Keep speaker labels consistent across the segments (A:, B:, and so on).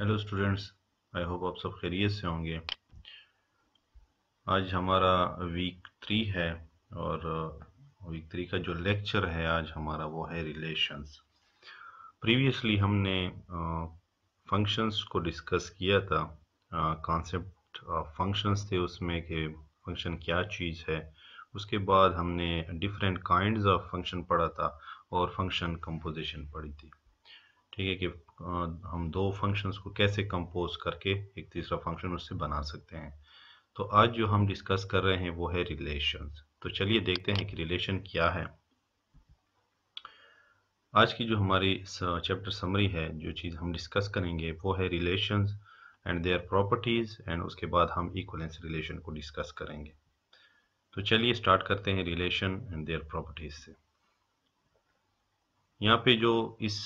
A: Hello students I hope आप सब खैरियत से होंगे आज हमारा वीक थ्री है और वीक uh, थ्री का जो लेक्चर है आज हमारा वो है रिलेशंस प्रीवियसली हमने फंक्शंस uh, को डिस्कस किया था कॉन्सेप्ट uh, फंक्शंस थे उसमें कि फंक्शन क्या चीज़ है उसके बाद हमने डिफरेंट काइंड्स ऑफ फंक्शन पढ़ा था और फंक्शन कंपोजिशन पढ़ी थी ठीक है कि हम दो फंक्शंस को कैसे कंपोज करके एक तीसरा फंक्शन उससे बना सकते हैं तो आज जो हम डिस्कस कर रहे हैं वो है रिलेशंस तो चलिए देखते हैं कि रिलेशन क्या है आज की जो हमारी चैप्टर समरी है जो चीज़ हम डिस्कस करेंगे वो है relations and their properties and उसके बाद हम इक्वलेंस रिलेशन को डिस्कस करेंगे तो चलिए स्टार्ट करते हैं रिलेशन एंड देयर प्रॉपर्टीज़ से यहाँ पे जो इस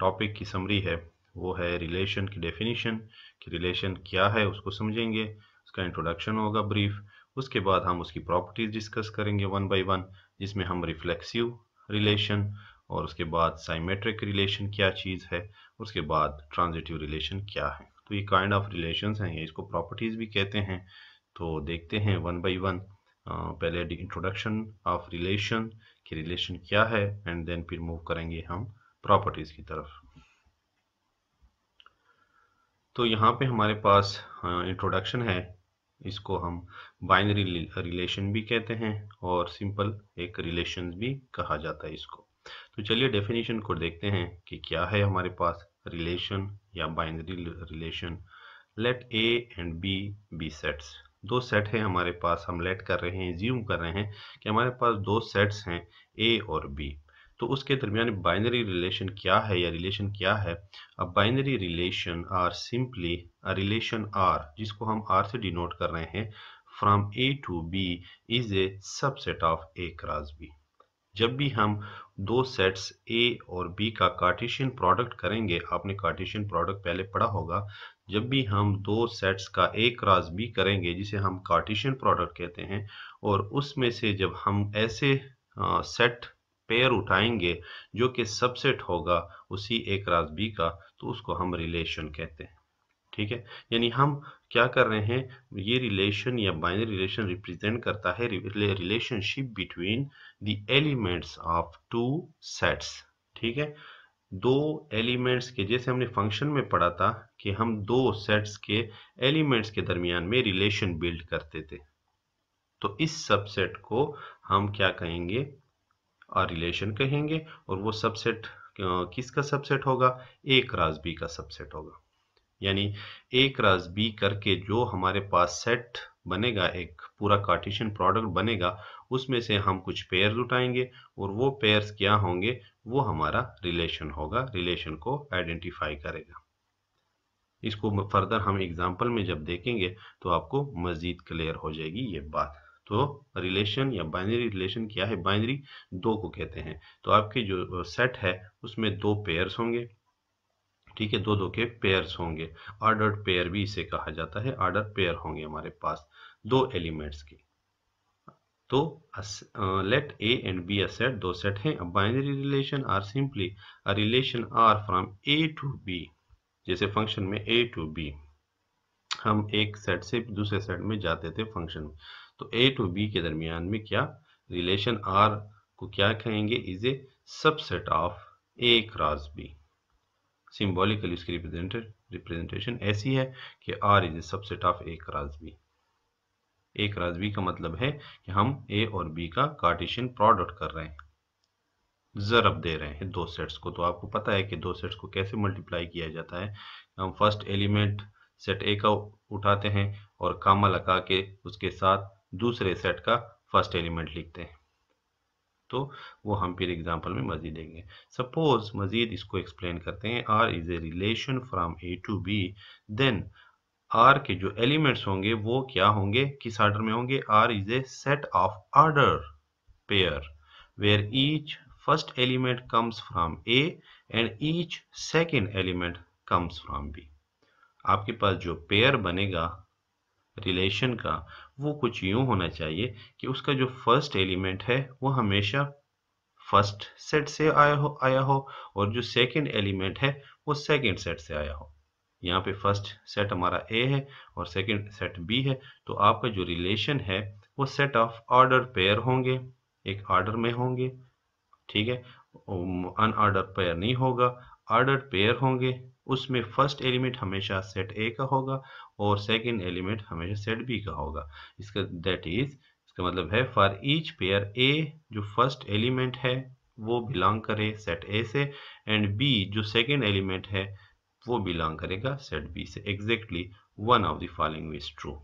A: टॉपिक की समरी है वो है रिलेशन की डेफिनेशन कि रिलेशन क्या है उसको समझेंगे उसका इंट्रोडक्शन होगा ब्रीफ उसके बाद हम उसकी प्रॉपर्टीज डिस्कस करेंगे वन बाय वन जिसमें हम रिफ्लेक्सिव रिलेशन और उसके बाद साइमेट्रिक रिलेशन क्या चीज़ है उसके बाद ट्रांजिटिव रिलेशन क्या है तो ये काइंड ऑफ रिलेशन हैं ये इसको प्रॉपर्टीज़ भी कहते हैं तो देखते हैं वन बाई वन पहले इंट्रोडक्शन ऑफ रिलेशन कि रिलेशन क्या है एंड देन फिर मूव करेंगे हम प्रॉपर्टीज की तरफ तो यहाँ पे हमारे पास इंट्रोडक्शन है इसको हम बाइनरी रिलेशन भी कहते हैं और सिंपल एक रिलेशन भी कहा जाता है इसको तो चलिए डेफिनेशन को देखते हैं कि क्या है हमारे पास रिलेशन या binary relation let A and B B sets दो सेट हैं हमारे पास हम लेट कर रहे हैं ज्यूम कर रहे हैं कि हमारे पास दो सेट्स हैं ए और बी तो उसके दरमियान बाइनरी रिलेशन क्या है या रिलेशन क्या है अब binary relation R simply relation R जिसको हम आर से डिनोट कर रहे हैं from A to B is a subset of A cross B जब भी हम दो सेट्स ए और बी का कार्टिशियन प्रोडक्ट करेंगे आपने कार्टिशियन प्रोडक्ट पहले पढ़ा होगा जब भी हम दो सेट्स का ए क्रॉस बी करेंगे जिसे हम कार्टिशियन प्रोडक्ट कहते हैं और उसमें से जब हम ऐसे सेट पेयर उठाएंगे जो कि सबसेट होगा उसी ए क्रॉस बी का तो उसको हम रिलेशन कहते हैं ठीक है यानी हम क्या कर रहे हैं ये रिलेशन या बाइनरी रिलेशन रिप्रेजेंट करता है relationship between the elements of two sets ठीक है दो एलिमेंट्स के जैसे हमने फंक्शन में पढ़ा था कि हम दो सेट्स के एलिमेंट्स के दरमियान में रिलेशन बिल्ड करते थे तो इस सबसेट को हम क्या कहेंगे रिलेशन कहेंगे और वो सबसेट किसका सबसेट होगा ए क्रॉस बी का सबसेट होगा यानी ए क्रॉस बी करके जो हमारे पास सेट बनेगा एक पूरा कार्टिशन प्रोडक्ट बनेगा उसमें से हम कुछ पेयर्स उठाएंगे और वो पेयर्स क्या होंगे वो हमारा रिलेशन होगा रिलेशन को आइडेंटिफाई करेगा इसको फर्दर हम एग्जाम्पल में जब देखेंगे तो आपको मज़ीद क्लियर हो जाएगी ये बात तो रिलेशन या बाइनरी रिलेशन क्या है बाइनरी दो को कहते हैं तो आपके जो सेट है उसमें दो पेयर्स होंगे ठीक है दो दो के पेयर्स होंगे ऑर्डर पेयर भी इसे कहा जाता है ऑर्डर पेयर होंगे हमारे पास दो एलिमेंट्स के तो let A and B a set दो सेट हैं अब binary relation R simply a relation R from A to B जैसे फंक्शन में ए टू बी हम एक सेट से दूसरे सेट में जाते थे फंक्शन में तो ए टू बी के दरमियान में क्या रिलेशन आर को क्या कहेंगे is a subset of A cross B symbolically उसकी रिप्रेजेंटेड रिप्रेजेंटेशन ऐसी है कि R is a subset of A cross B A cross B का मतलब है कि हम ए और बी का कार्टिशियन प्रोडक्ट कर रहे हैं ज़रब दे रहे हैं दो सेट्स को तो आपको पता है कि दो सेट्स को कैसे मल्टीप्लाई किया जाता है हम फर्स्ट एलिमेंट सेट ए का उठाते हैं और कामा लगा के उसके साथ दूसरे सेट का फर्स्ट एलिमेंट लिखते हैं तो वो हम फिर एग्जाम्पल में मजीद देंगे सपोज मजीद इसको एक्सप्लेन करते हैं R is a relation from A to B then R के जो एलिमेंट्स होंगे वो क्या होंगे किस आर्डर में होंगे R is a set of order pair where each first element comes from A and each second element comes from B आपके पास जो पेयर बनेगा रिलेशन का वो कुछ यूँ होना चाहिए कि उसका जो फर्स्ट एलिमेंट है वो हमेशा फर्स्ट सेट से आया हो आया हो और जो सेकंड एलिमेंट है वो सेकंड सेट से आया हो यहाँ पे फर्स्ट सेट हमारा ए है और सेकंड सेट बी है तो आपका जो रिलेशन है वो सेट ऑफ ऑर्डर पेयर होंगे एक ऑर्डर में होंगे ठीक है अनऑर्डर पेयर नहीं होगा ऑर्डर पेयर होंगे उसमें फर्स्ट एलिमेंट हमेशा सेट ए का होगा और सेकेंड एलिमेंट हमेशा सेट बी का होगा इसका दैट इज इसका मतलब है फॉर ईच पेयर ए जो फर्स्ट एलिमेंट है वो बिलोंग करे सेट ए से एंड बी जो सेकेंड एलिमेंट है वो बिलोंग करेगा सेट बी से exactly one of the following is true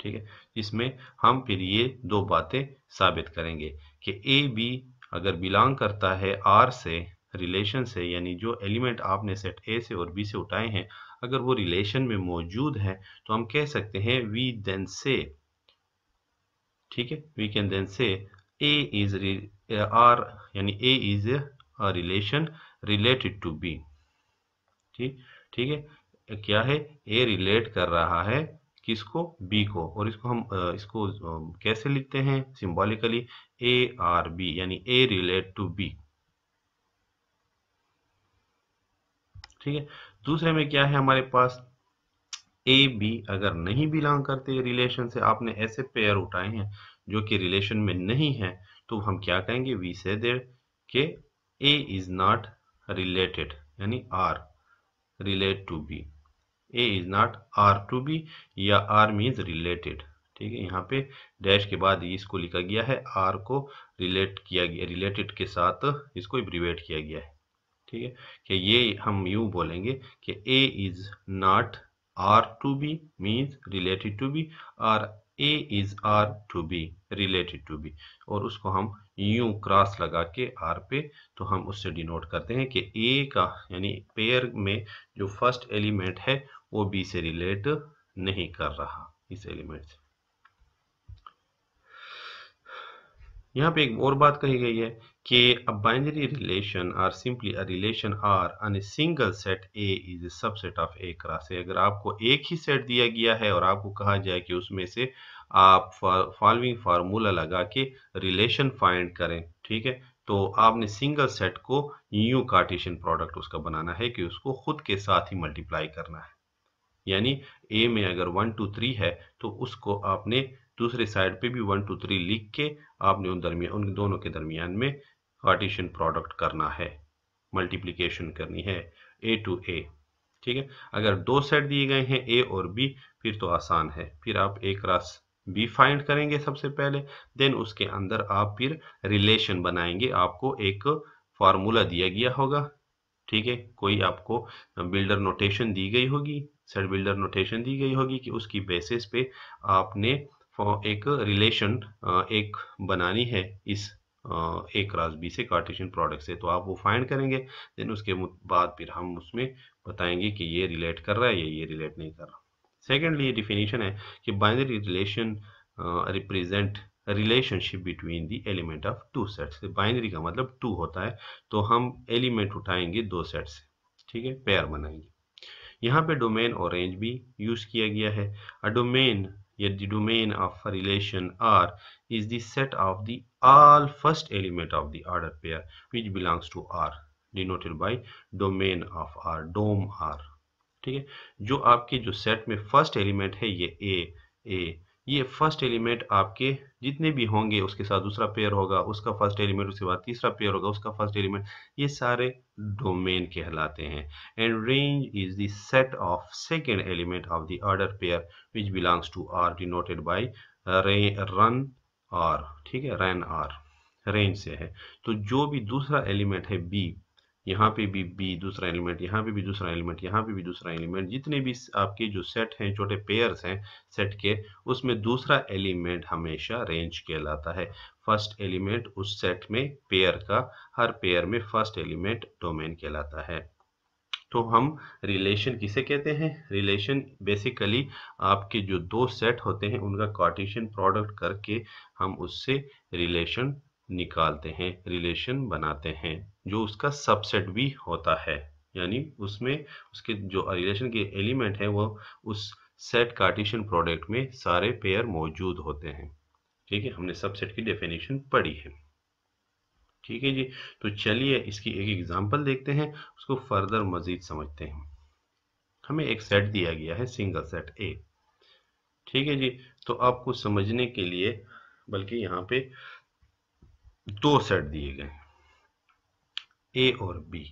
A: ठीक है इसमें हम फिर ये दो बातें साबित करेंगे कि ए बी अगर बिलोंग करता है आर से रिलेशन से यानी जो एलिमेंट आपने सेट ए से और बी से उठाए हैं अगर वो रिलेशन में मौजूद है तो हम कह सकते हैं वी देन से ठीक है वी कैन देन से ए इज आर यानी A is a relation related to B ठीक ठीक है क्या है ए रिलेट कर रहा है किसको बी को और इसको हम इसको कैसे लिखते हैं सिंबॉलिकली ए आर बी यानी ए रिलेट टू बी ठीक है दूसरे में क्या है हमारे पास ए बी अगर नहीं बिलोंग करते रिलेशन से आपने ऐसे पेयर उठाए हैं जो कि रिलेशन में नहीं है तो हम क्या कहेंगे वी से देर के ए इज नॉट रिलेटेड यानी R relate to B A is not R to B या आर मीन्स रिलेटेड ठीक है यहाँ पे डैश के बाद इसको लिखा गया है आर को रिलेट किया गया रिलेटेड के साथ इसको एब्रीवेट किया गया है ठीक है कि ये हम यूँ बोलेंगे कि A is not R to B means related to B R A is R to B related to B और उसको हम यूँ क्रॉस लगा के आर पे तो हम उससे डिनोट करते हैं कि ए का यानी पेयर में जो फर्स्ट एलिमेंट है वो बी से रिलेट नहीं कर रहा इस एलिमेंट से यहाँ पे एक और बात कही गई है K, a binary relation or simply a relation R on a single set A is a subset of A cross A. अगर आपको एक ही सेट दिया गया है और आपको कहा जाए कि उसमें से आप फॉलोइंग फार्मूला लगा के रिलेशन फाइंड करें ठीक है तो आपने सिंगल सेट को यू कार्टेशियन प्रोडक्ट उसका बनाना है कि उसको खुद के साथ ही मल्टीप्लाई करना है यानी ए में अगर वन टू थ्री है तो उसको आपने दूसरे साइड पे भी वन टू थ्री लिख के आपने उन दरमियान उन दोनों के दरमियान में पार्टीशन प्रोडक्ट करना है मल्टीप्लीकेशन करनी है ए टू ए ठीक है अगर दो सेट दिए गए हैं ए और बी फिर तो आसान है फिर आप ए क्रॉस बी फाइंड करेंगे सबसे पहले देन उसके अंदर आप फिर रिलेशन बनाएंगे आपको एक फार्मूला दिया गया होगा ठीक है कोई आपको बिल्डर नोटेशन दी गई होगी सेट बिल्डर नोटेशन दी गई होगी कि उसकी बेसिस पे आपने फॉर एक रिलेशन एक बनानी है इस ए क्रॉस बी से कार्टेशियन प्रोडक्ट से तो आप वो फाइंड करेंगे देन उसके बाद फिर हम उसमें बताएंगे कि ये रिलेट कर रहा है या ये रिलेट नहीं कर रहा सेकेंडली ये डिफिनीशन है कि binary relation represent relationship between the element of two sets binary का मतलब टू होता है तो हम एलिमेंट उठाएंगे दो सेट से ठीक है पेयर बनाएंगे यहाँ पे डोमेन और रेंज भी यूज़ किया गया है a domain here the domain of a relation R is the set of the all first element of the ordered pair which belongs to R denoted by domain of R dom R ठीक है जो आपके जो set में first element है ये A A ये first element आपके जितने भी होंगे उसके साथ दूसरा पेयर होगा उसका फर्स्ट एलिमेंट उसके बाद तीसरा पेयर होगा उसका फर्स्ट एलिमेंट ये सारे डोमेन कहलाते हैं and range is the set of second element of the order pair which belongs to R denoted by range R ठीक है रन आर रेंज से है तो जो भी दूसरा एलिमेंट है बी यहाँ पे भी बी दूसरा एलिमेंट यहाँ पे भी दूसरा एलिमेंट यहाँ पे भी दूसरा एलिमेंट जितने भी आपके जो सेट हैं छोटे पेयर्स हैं सेट के उसमें दूसरा एलिमेंट हमेशा रेंज कहलाता है फर्स्ट एलिमेंट उस सेट में पेयर का हर पेयर में फर्स्ट एलिमेंट डोमेन कहलाता है तो हम रिलेशन किसे कहते हैं रिलेशन बेसिकली आपके जो दो सेट होते हैं उनका कार्टेशियन प्रोडक्ट करके हम उससे रिलेशन निकालते हैं रिलेशन बनाते हैं जो उसका सबसेट भी होता है यानी उसमें उसके जो रिलेशन के एलिमेंट है वो उस सेट कार्टिशन प्रोडक्ट में सारे पेयर मौजूद होते हैं ठीक है हमने सबसेट की डेफिनेशन पढ़ी है ठीक है जी तो चलिए इसकी एक एग्जांपल देखते हैं उसको फर्दर मजीद समझते हैं हमें एक सेट दिया गया है सिंगल सेट ए ठीक है जी तो आपको समझने के लिए बल्कि यहाँ पे दो सेट दिए गए ए और बी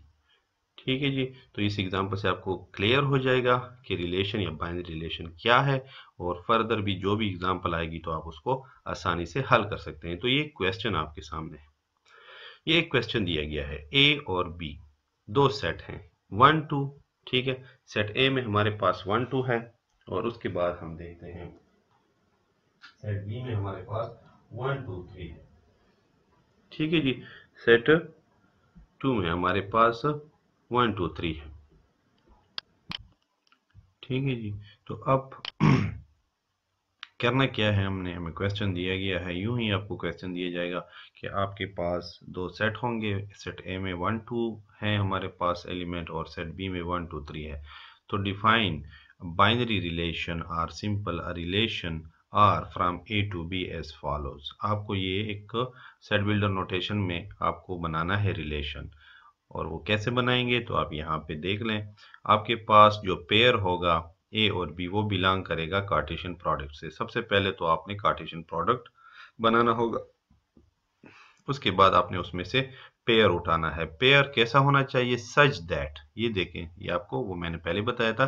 A: ठीक है जी तो इस एग्जांपल से आपको क्लियर हो जाएगा कि रिलेशन या बाइनरी रिलेशन क्या है और फर्दर भी जो भी एग्जांपल आएगी तो आप उसको आसानी से हल कर सकते हैं तो ये क्वेश्चन आपके सामने है ये एक क्वेश्चन दिया गया है ए और बी दो सेट हैं वन टू ठीक है सेट ए में हमारे पास वन टू है और उसके बाद हम देखते हैं सेट बी में हमारे पास वन टू थ्री है ठीक है जी सेट टू में हमारे पास वन टू थ्री है ठीक है जी तो अब करना क्या है हमने हमें क्वेश्चन दिया गया है यूं ही आपको क्वेश्चन दिया जाएगा कि आपके पास दो सेट होंगे सेट ए में वन टू है हमारे पास एलिमेंट और सेट बी में वन टू थ्री है तो define binary relation R simple a relation R from A to B as follows आपको ये एक सेट बिल्डर नोटेशन में आपको बनाना है रिलेशन और वो कैसे बनाएंगे तो आप यहाँ पे देख लें आपके पास जो पेयर होगा ए और बी वो बिलोंग करेगा कार्टेशन प्रोडक्ट से सबसे पहले तो आपने कार्टेशन प्रोडक्ट बनाना होगा उसके बाद आपने उसमें से पेयर उठाना है पेयर कैसा होना चाहिए सच दैट ये देखें ये आपको वो मैंने पहले बताया था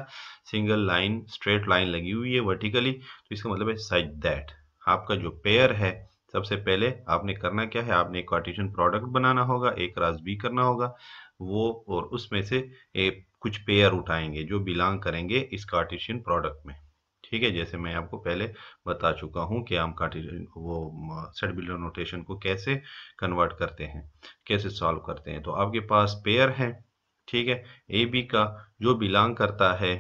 A: सिंगल लाइन स्ट्रेट लाइन लगी हुई है वर्टिकली तो इसका मतलब है सच दैट आपका जो पेयर है सबसे पहले आपने करना क्या है आपने एक प्रोडक्ट बनाना होगा एक रास बी करना होगा वो और उसमें से कुछ पेयर उठाएंगे जो बिलोंग करेंगे इस कार्टिशियन प्रोडक्ट में ठीक है जैसे मैं आपको पहले बता चुका हूँ कि हम वो सेट बिल्डर नोटेशन को कैसे कन्वर्ट करते हैं कैसे सॉल्व करते हैं तो आपके पास पेयर है ठीक है ए बी का जो बिलोंग करता है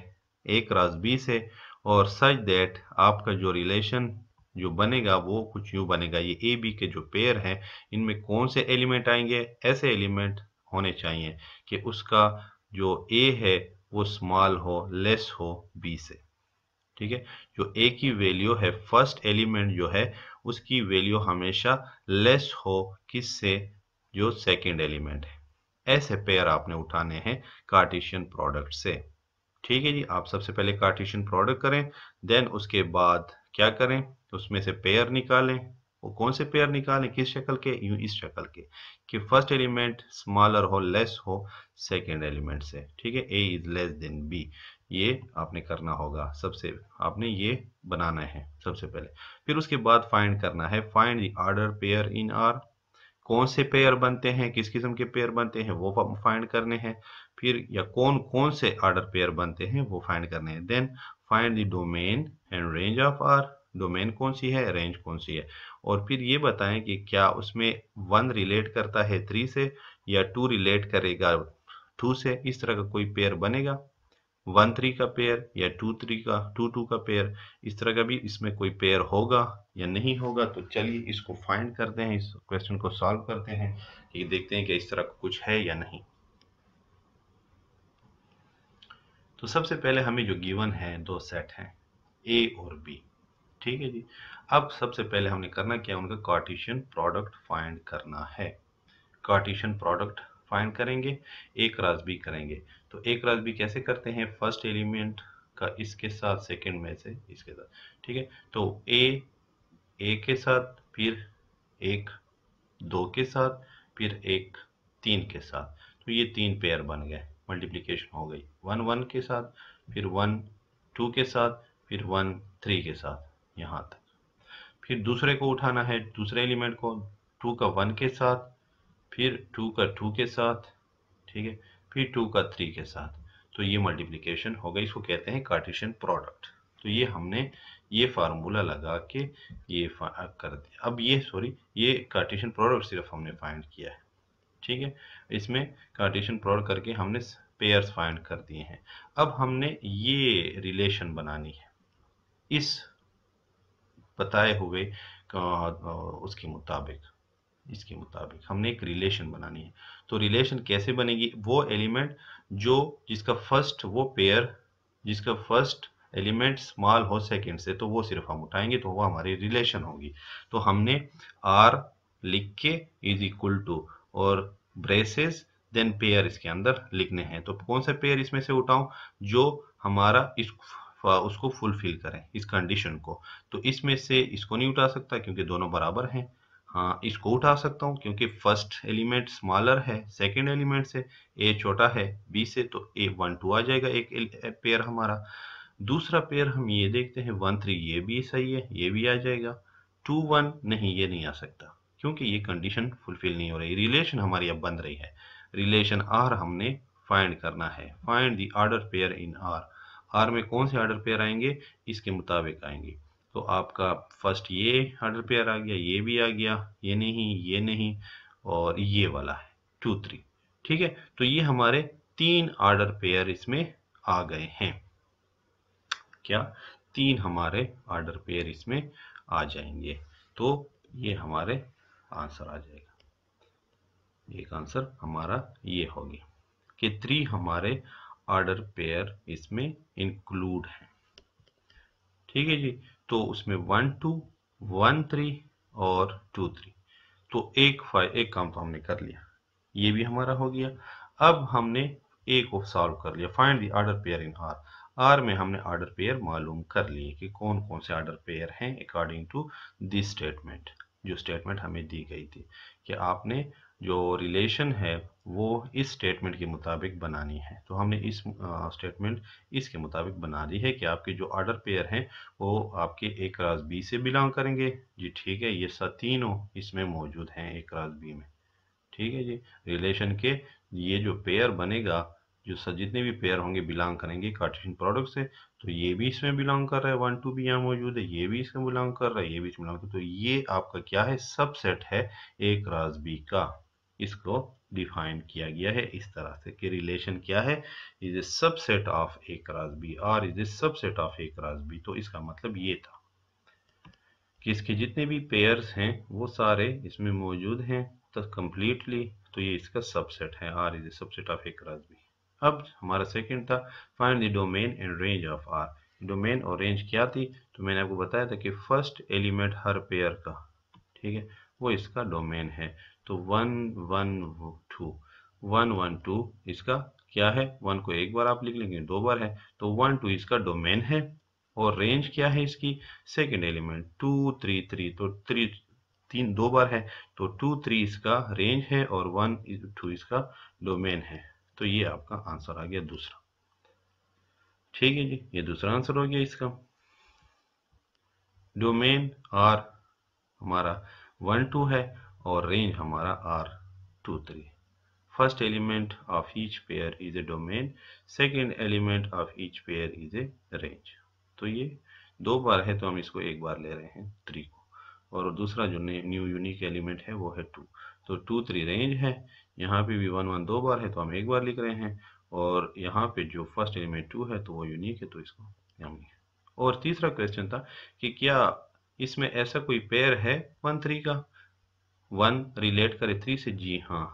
A: ए क्रॉस बी से और सच दैट आपका जो रिलेशन जो बनेगा वो कुछ यूँ बनेगा ये ए बी के जो पेयर हैं इनमें कौन से एलिमेंट आएंगे ऐसे एलिमेंट होने चाहिए कि उसका जो ए है वो स्मॉल हो लेस हो बी से ठीक है जो ए की वैल्यू है फर्स्ट एलिमेंट जो है उसकी वैल्यू हमेशा लेस हो किससे जो सेकंड एलिमेंट है ऐसे पेयर आपने उठाने हैं कार्टिशियन प्रोडक्ट से ठीक है जी आप सबसे पहले कार्टिशियन प्रोडक्ट करें देन उसके बाद क्या करें उसमें से पेयर निकालें वो कौन से पेयर निकालें किस शक्ल के यू इस शक्ल के कि फर्स्ट एलिमेंट स्मॉलर हो लेस हो सेकेंड एलिमेंट से ठीक है A is less than B ये आपने करना होगा सबसे आपने ये बनाना है सबसे पहले फिर उसके बाद फाइंड करना है find the order pair in R कौन से पेयर बनते हैं किस किस्म के पेयर बनते हैं वो फाइंड करने हैं फिर या कौन कौन से ऑर्डर पेयर बनते हैं वो फाइंड करने हैं then find the domain and range of R domain कौन सी है रेंज कौन सी है और फिर ये बताएं कि क्या उसमें वन रिलेट करता है थ्री से या टू रिलेट करेगा टू से इस तरह का कोई पेयर बनेगा वन थ्री का पेयर या टू थ्री का टू टू का पेयर इस तरह का भी इसमें कोई पेयर होगा या नहीं होगा तो चलिए इसको फाइंड करते हैं इस क्वेश्चन को सॉल्व करते हैं कि देखते हैं कि इस तरह का कुछ है या नहीं तो सबसे पहले हमें जो गिवन है दो सेट हैं ए और बी ठीक है जी अब सबसे पहले हमने करना क्या उनका कार्टिशियन प्रोडक्ट फाइंड करना है कार्टिशियन प्रोडक्ट फाइंड करेंगे एक राज भी करेंगे तो एक राज भी कैसे करते हैं फर्स्ट एलिमेंट का इसके साथ सेकंड में से इसके साथ ठीक है तो ए ए के साथ फिर एक दो के साथ फिर एक तीन के साथ तो ये तीन पेयर बन गए मल्टीप्लीकेशन हो गई वन वन के साथ फिर वन टू के साथ फिर वन थ्री के साथ यहाँ तक फिर दूसरे को उठाना है दूसरे एलिमेंट को टू का वन के साथ फिर टू का टू के साथ ठीक है फिर टू का थ्री के साथ तो ये मल्टीप्लिकेशन हो गई इसको कहते हैं कार्टिशन प्रोडक्ट तो ये हमने ये फार्मूला लगा के ये कर दिया अब ये सॉरी ये कार्टिशन प्रोडक्ट सिर्फ हमने फाइंड किया है ठीक है इसमें कार्टिशन प्रोडक्ट करके हमने पेयर्स फाइंड कर दिए हैं अब हमने ये रिलेशन बनानी है इस बताए हुए उसके मुताबिक इसके मुताबिक हमने एक रिलेशन बनानी है तो रिलेशन कैसे बनेगी वो एलिमेंट जो जिसका फर्स्ट वो पेयर जिसका फर्स्ट एलिमेंट स्मॉल हो सेकेंड से तो वो सिर्फ हम उठाएंगे तो वो हमारी रिलेशन होगी तो हमने आर लिख के इज इक्वल टू और ब्रेसेस देन पेयर इसके अंदर लिखने हैं तो कौन सा पेयर इसमें से उठाऊं जो हमारा इस उसको फुलफिल करें इस कंडीशन को तो इसमें से इसको नहीं उठा सकता क्योंकि दोनों बराबर हैं हाँ इसको उठा सकता हूँ क्योंकि फर्स्ट एलिमेंट स्मॉलर है सेकेंड एलिमेंट से ए छोटा है बी से तो ए वन टू आ जाएगा एक, पेयर हमारा दूसरा पेयर हम ये देखते हैं वन थ्री ये भी सही है ये भी आ जाएगा टू वन नहीं ये नहीं आ सकता क्योंकि ये कंडीशन फुलफिल नहीं हो रही रिलेशन हमारी अब बन रही है रिलेशन आर हमने फाइंड करना है find the order pair in R हार में कौन से आर्डर पेयर आएंगे इसके मुताबिक आएंगे तो आपका फर्स्ट ये आर्डर पेयर आ गया ये भी आ गया ये नहीं ये नहीं और ये वाला है टू थ्री ठीक है तो ये हमारे तीन आर्डर पेयर इसमें आ गए हैं क्या तीन हमारे आर्डर पेयर इसमें आ जाएंगे तो ये हमारे आंसर आ जाएगा एक आंसर हमारा ये होगी कि थ्री हमारे ऑर्डर पेयर इसमें इंक्लूड है ठीक है जी तो उसमें वन टू वन थ्री और टू थ्री तो एक फाइव एक काम तो हमने कर लिया ये भी हमारा हो गया अब हमने ए को सॉल्व कर लिया find the order pair in R R में हमने ऑर्डर पेयर मालूम कर लिए कि कौन कौन से ऑर्डर पेयर हैं अकॉर्डिंग टू दिस स्टेटमेंट जो स्टेटमेंट हमें दी गई थी कि आपने जो रिलेशन है वो इस स्टेटमेंट के मुताबिक बनानी है तो हमने इस स्टेटमेंट इसके मुताबिक बना दी है कि आपके जो ऑर्डर पेयर हैं वो आपके ए क्रास बी से बिलोंग करेंगे जी ठीक है ये सब तीनों इसमें मौजूद हैं ए क्रास बी में ठीक है जी रिलेशन के ये जो पेयर बनेगा जो सब जितने भी पेयर होंगे बिलोंग करेंगे कार्टेशियन प्रोडक्ट से तो ये भी इसमें बिलोंग कर रहा है वन टू भी यहाँ मौजूद है ये भी इसमें बिलोंग कर रहा है ये भी इसमें बिलोंग कर तो ये आपका क्या है सबसेट है ए क्रास बी का इसको डिफाइन किया गया है इस तरह से कि रिलेशन क्या है is a subset of A cross B और is a subset of A cross B तो इसका मतलब ये था कि इसके जितने भी पेयर्स हैं वो सारे इसमें मौजूद हैं तो कम्प्लीटली तो ये इसका सबसेट है R is a subset of A cross B अब हमारा सेकंड था find the domain and range of R domain और रेंज क्या थी तो मैंने आपको बताया था कि फर्स्ट एलिमेंट हर पेयर का ठीक है वो इसका डोमेन है तो one one two one one two इसका क्या है वन को एक बार आप लिख लेंगे दो बार है तो वन टू इसका डोमेन है और रेंज क्या है इसकी second element two three three तो थ्री तीन दो बार है तो टू थ्री इसका रेंज है और वन टू इसका डोमेन है तो ये आपका आंसर आ गया दूसरा ठीक है जी ये दूसरा आंसर हो गया इसका डोमेन आर हमारा वन टू है और रेंज हमारा R two three first element of each pair is a domain second element of each pair is a range तो ये दो बार है तो हम इसको एक बार ले रहे हैं थ्री को और दूसरा जो न्यू यूनिक एलिमेंट है वो है टू तो टू थ्री रेंज है यहाँ पे भी वन वन दो बार है तो हम एक बार लिख रहे हैं और यहाँ पे जो फर्स्ट एलिमेंट टू है तो वो यूनिक है तो इसको हम और तीसरा क्वेश्चन था कि क्या इसमें ऐसा कोई पेयर है वन थ्री का वन रिलेट करे थ्री से जी हाँ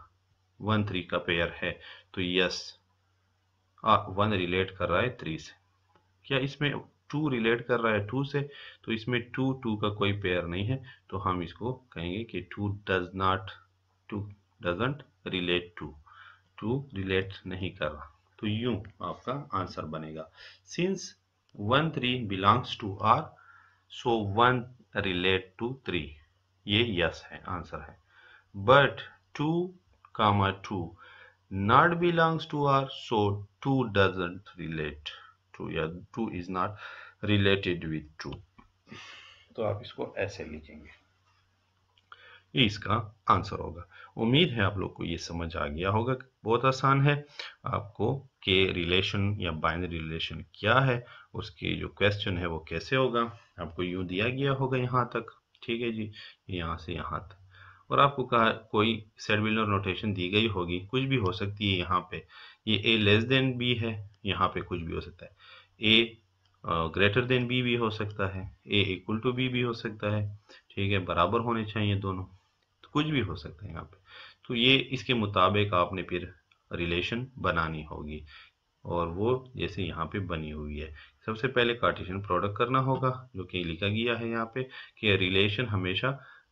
A: वन थ्री का पेयर है तो यस वन रिलेट कर रहा है थ्री से क्या इसमें टू रिलेट कर रहा है टू से तो इसमें टू टू का कोई पेयर नहीं है तो हम इसको कहेंगे कि two does not two doesn't relate to two relate नहीं कर रहा तो यू आपका आंसर बनेगा since one three belongs to R so one relate to three ये यस है आंसर है but two comma two not belongs to R so two doesn't relate to या two is not related with two तो आप इसको ऐसे लिखेंगे ये इसका आंसर होगा उम्मीद है आप लोग को ये समझ आ गया होगा बहुत आसान है आपको के रिलेशन या बाइनरी रिलेशन क्या है उसके जो क्वेश्चन है वो कैसे होगा आपको यूं दिया गया होगा यहाँ तक ठीक है जी यहाँ से यहाँ तक और आपको कहा कोई सेडविलर नोटेशन दी गई होगी कुछ भी हो सकती है यहाँ पे ये ए लेस देन बी है यहाँ पे कुछ भी हो सकता है ए ग्रेटर देन बी भी हो सकता है ए इक्वल टू बी भी हो सकता है ठीक है बराबर होने चाहिए दोनों तो कुछ भी हो सकता है यहाँ पे तो ये इसके मुताबिक आपने फिर रिलेशन बनानी होगी और वो जैसे यहाँ पे बनी हुई है सबसे पहले कार्टेशियन प्रोडक्ट करना होगा जो कि लिखा गया है यहाँ पे कि रिलेशन हमेशा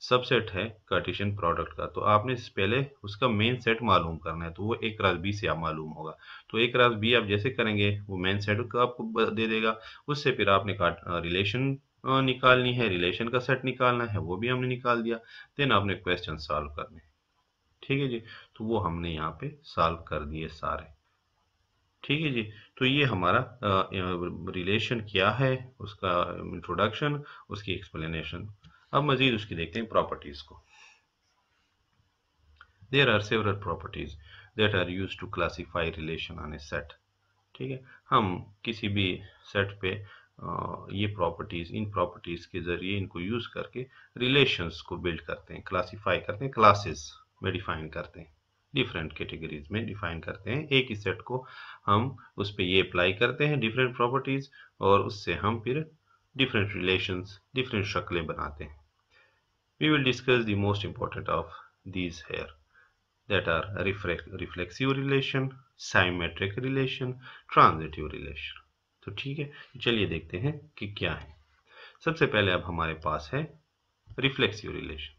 A: सबसेट है कार्टेशियन प्रोडक्ट का तो आपने पहले उसका मेन सेट मालूम करना है तो वो एक रास बी से आप मालूम होगा तो एक रास बी आप जैसे करेंगे वो मेन सेट का आपको दे देगा उससे फिर आपने रिलेशन निकालनी है रिलेशन का सेट निकालना है वो भी हमने निकाल दिया देन आपने क्वेश्चन सॉल्व करने ठीक है जी तो वो हमने यहाँ पे सॉल्व कर दिए सारे ठीक है जी तो ये हमारा रिलेशन क्या है उसका इंट्रोडक्शन उसकी एक्सप्लेनेशन अब मजीद उसकी देखते हैं प्रॉपर्टीज को there are several properties that are use to classify relation on a set ठीक है हम किसी भी सेट पे ये प्रॉपर्टीज़ इन प्रॉपर्टीज़ के ज़रिए इनको यूज़ करके रिलेशंस को बिल्ड करते हैं क्लासीफाई करते हैं क्लासेस में डिफाइन करते हैं डिफरेंट कैटेगरीज में डिफाइन करते हैं एक ही सेट को हम उस पर ये अप्लाई करते हैं डिफरेंट प्रॉपर्टीज़ और उससे हम फिर डिफरेंट रिलेशन डिफरेंट शक्लें बनाते हैं we will discuss the most important of these here that are reflexive relation symmetric relation transitive relation तो ठीक है चलिए देखते हैं कि क्या है सबसे पहले अब हमारे पास है रिफ्लेक्सिव रिलेशन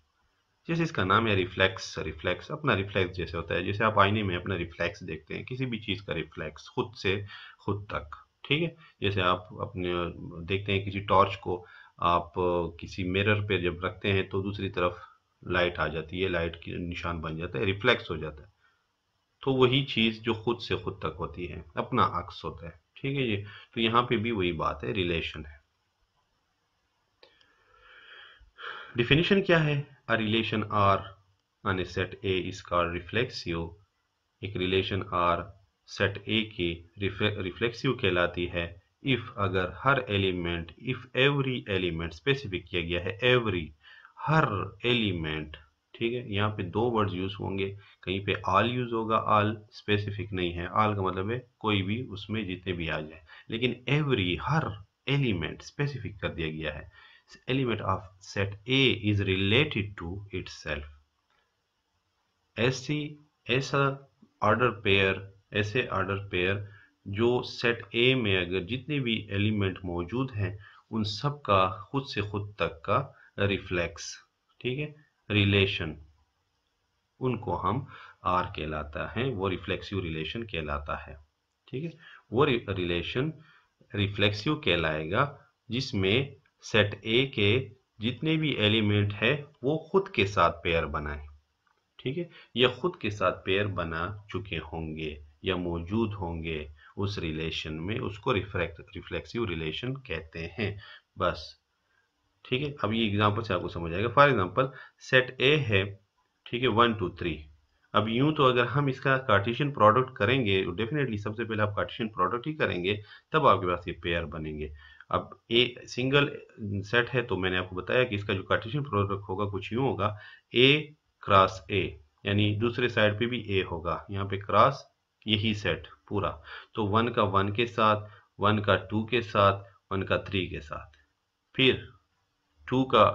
A: जैसे इसका नाम है रिफ्लेक्स रिफ्लेक्स अपना रिफ्लेक्स जैसे होता है जैसे आप आईने में अपना रिफ्लेक्स देखते हैं किसी भी चीज़ का रिफ्लेक्स खुद से खुद तक ठीक है जैसे आप अपने देखते हैं किसी टॉर्च को आप किसी मिरर पे जब रखते हैं तो दूसरी तरफ लाइट आ जाती है लाइट की निशान बन जाता है रिफ्लेक्स हो जाता है तो वही चीज़ जो खुद से खुद तक होती है अपना अक्स होता है ठीक है जी तो यहाँ पे भी वही बात है रिलेशन है डिफिनेशन क्या है A relation R on a set A is called reflexive. एक relation R set A के reflexive कहलाती है if अगर हर element if every element specific किया गया है every हर element ठीक है यहाँ पे दो वर्ड्स यूज होंगे कहीं पे आल यूज होगा आल स्पेसिफिक नहीं है आल का मतलब है कोई भी उसमें जितने भी आ जाए लेकिन एवरी हर एलिमेंट स्पेसिफिक कर दिया गया है element of set A is related to itself. ऐसी ऐसा ऑर्डर पेयर ऐसे ऑर्डर पेयर जो सेट ए में अगर जितने भी एलिमेंट मौजूद हैं उन सब का खुद से खुद तक का रिफ्लेक्स ठीक है रिलेशन उनको हम आर कहलाता है वो रिफ्लेक्सिव रिलेशन कहलाता है ठीक है वो रिलेशन रिफ्लेक्सिव कहलाएगा जिसमें सेट ए के जितने भी एलिमेंट है वो खुद के साथ पेयर बनाए ठीक है या खुद के साथ पेयर बना चुके होंगे या मौजूद होंगे उस रिलेशन में उसको रिफ्लेक्ट रिफ्लेक्सिव रिलेशन कहते हैं बस ठीक है अब ये एग्जांपल से आपको समझ आएगा फॉर एग्जांपल सेट ए है ठीक है वन टू थ्री अब यूं तो अगर हम इसका कार्टिशन प्रोडक्ट करेंगे डेफिनेटली तो सबसे पहले आप कार्टिशियन प्रोडक्ट ही करेंगे तब आपके पास ये पेयर बनेंगे अब ए सिंगल सेट है तो मैंने आपको बताया कि इसका जो कार्टेशियन प्रोडक्ट होगा कुछ यूं होगा ए क्रॉस ए यानी दूसरे साइड पे भी ए होगा यहाँ पे क्रॉस यही सेट पूरा तो वन का वन के साथ वन का टू के साथ वन का थ्री के साथ फिर टू का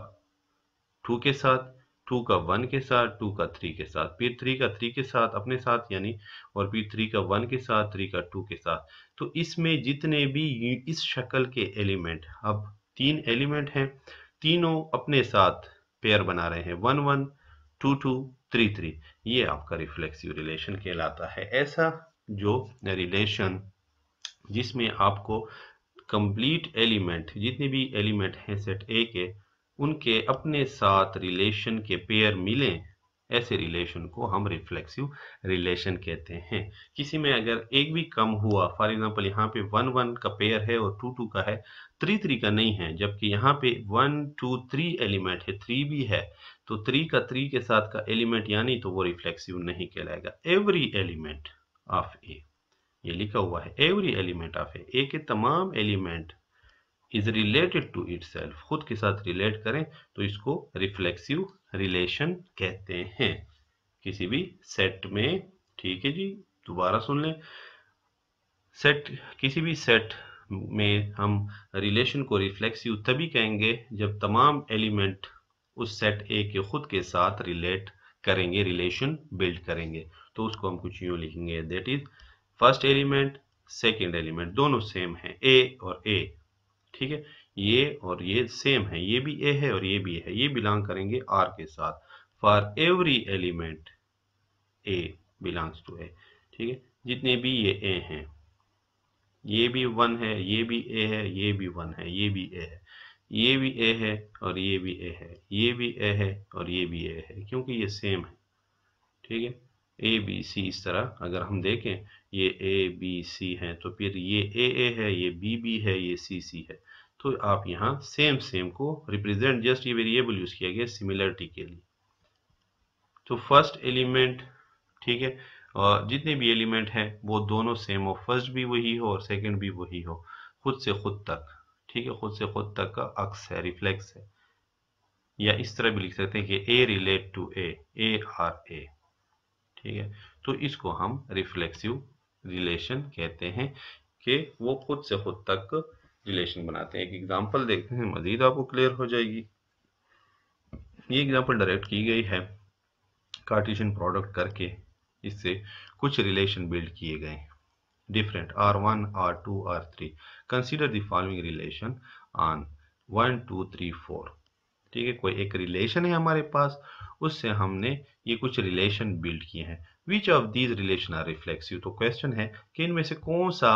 A: टू के साथ टू का वन के साथ टू का थ्री के साथ फिर थ्री का थ्री के साथ अपने साथ यानी और फिर थ्री का वन के साथ थ्री का टू के साथ तो इसमें जितने भी इस शक्ल के एलिमेंट अब तीन एलिमेंट हैं तीनों अपने साथ पेयर बना रहे हैं one one two two three three ये आपका रिफ्लेक्सिव रिलेशन कहलाता है ऐसा जो रिलेशन जिसमें आपको कंप्लीट एलिमेंट जितने भी एलिमेंट हैं सेट ए के उनके अपने साथ रिलेशन के पेयर मिलें ऐसे रिलेशन को हम रिफ्लेक्सिव रिलेशन कहते हैं किसी में अगर एक भी कम हुआ फॉर एग्जांपल यहाँ पे वन वन का पेयर है और टू टू का है थ्री थ्री का नहीं है जबकि यहाँ पे वन टू थ्री एलिमेंट है थ्री भी है तो थ्री का थ्री के साथ का एलिमेंट यानी तो वो रिफ्लेक्सिव नहीं कहलाएगा एवरी एलिमेंट ऑफ ए ये लिखा हुआ है every element of A A के तमाम element is related to it खुद के साथ रिलेट करें तो इसको रिफ्लेक्सिव रिलेशन कहते हैं किसी भी सेट में ठीक है जी दोबारा सुन लें सेट किसी भी सेट में हम रिलेशन को रिफ्लेक्सिव तभी कहेंगे जब तमाम एलिमेंट उस सेट ए के खुद के साथ रिलेट करेंगे रिलेशन बिल्ड करेंगे तो उसको हम कुछ यूँ लिखेंगे that is first element second element दोनों सेम है ए और ए ठीक है ये और ये सेम है ये भी ए है और ये भी है ये बिलोंग करेंगे आर के साथ for every element A belongs to A ठीक है जितने भी ये ए हैं ये भी वन है ये भी ए है ये भी वन है ये भी ए है ये भी ए है और ये भी ए है ये भी ए है और ये भी ए है क्योंकि ये सेम है ठीक है ए बी सी इस तरह अगर हम देखें ये ए बी सी है तो फिर ये ए ए है ये बी बी है ये सी सी है तो आप यहाँ सेम सेम को रिप्रेजेंट जस्ट ये वेरिएबल यूज किया गया सिमिलरिटी के लिए तो फर्स्ट एलिमेंट ठीक है और जितने भी एलिमेंट हैं वो दोनों सेम हो फर्स्ट भी वही हो और सेकंड भी वही हो खुद से खुद तक ठीक है खुद से खुद तक का अक्स है रिफ्लेक्स है या इस तरह भी लिख सकते हैं कि A relate to A A R A ठीक है तो इसको हम रिफ्लेक्सिव रिलेशन कहते हैं कि वो खुद से खुद तक रिलेशन बनाते हैं एक एग्जांपल देखते हैं मजीद आपको क्लियर हो जाएगी ये एग्जांपल डायरेक्ट की गई है कार्टिशन प्रोडक्ट करके इससे कुछ रिलेशन बिल्ड किए गए हैं R one R three Consider the following relation on one two three four ठीक है कोई एक रिलेशन है हमारे पास उससे हमने ये कुछ रिलेशन बिल्ड किए हैं which of these relation are reflexive तो क्वेश्चन है कि इनमें से कौन सा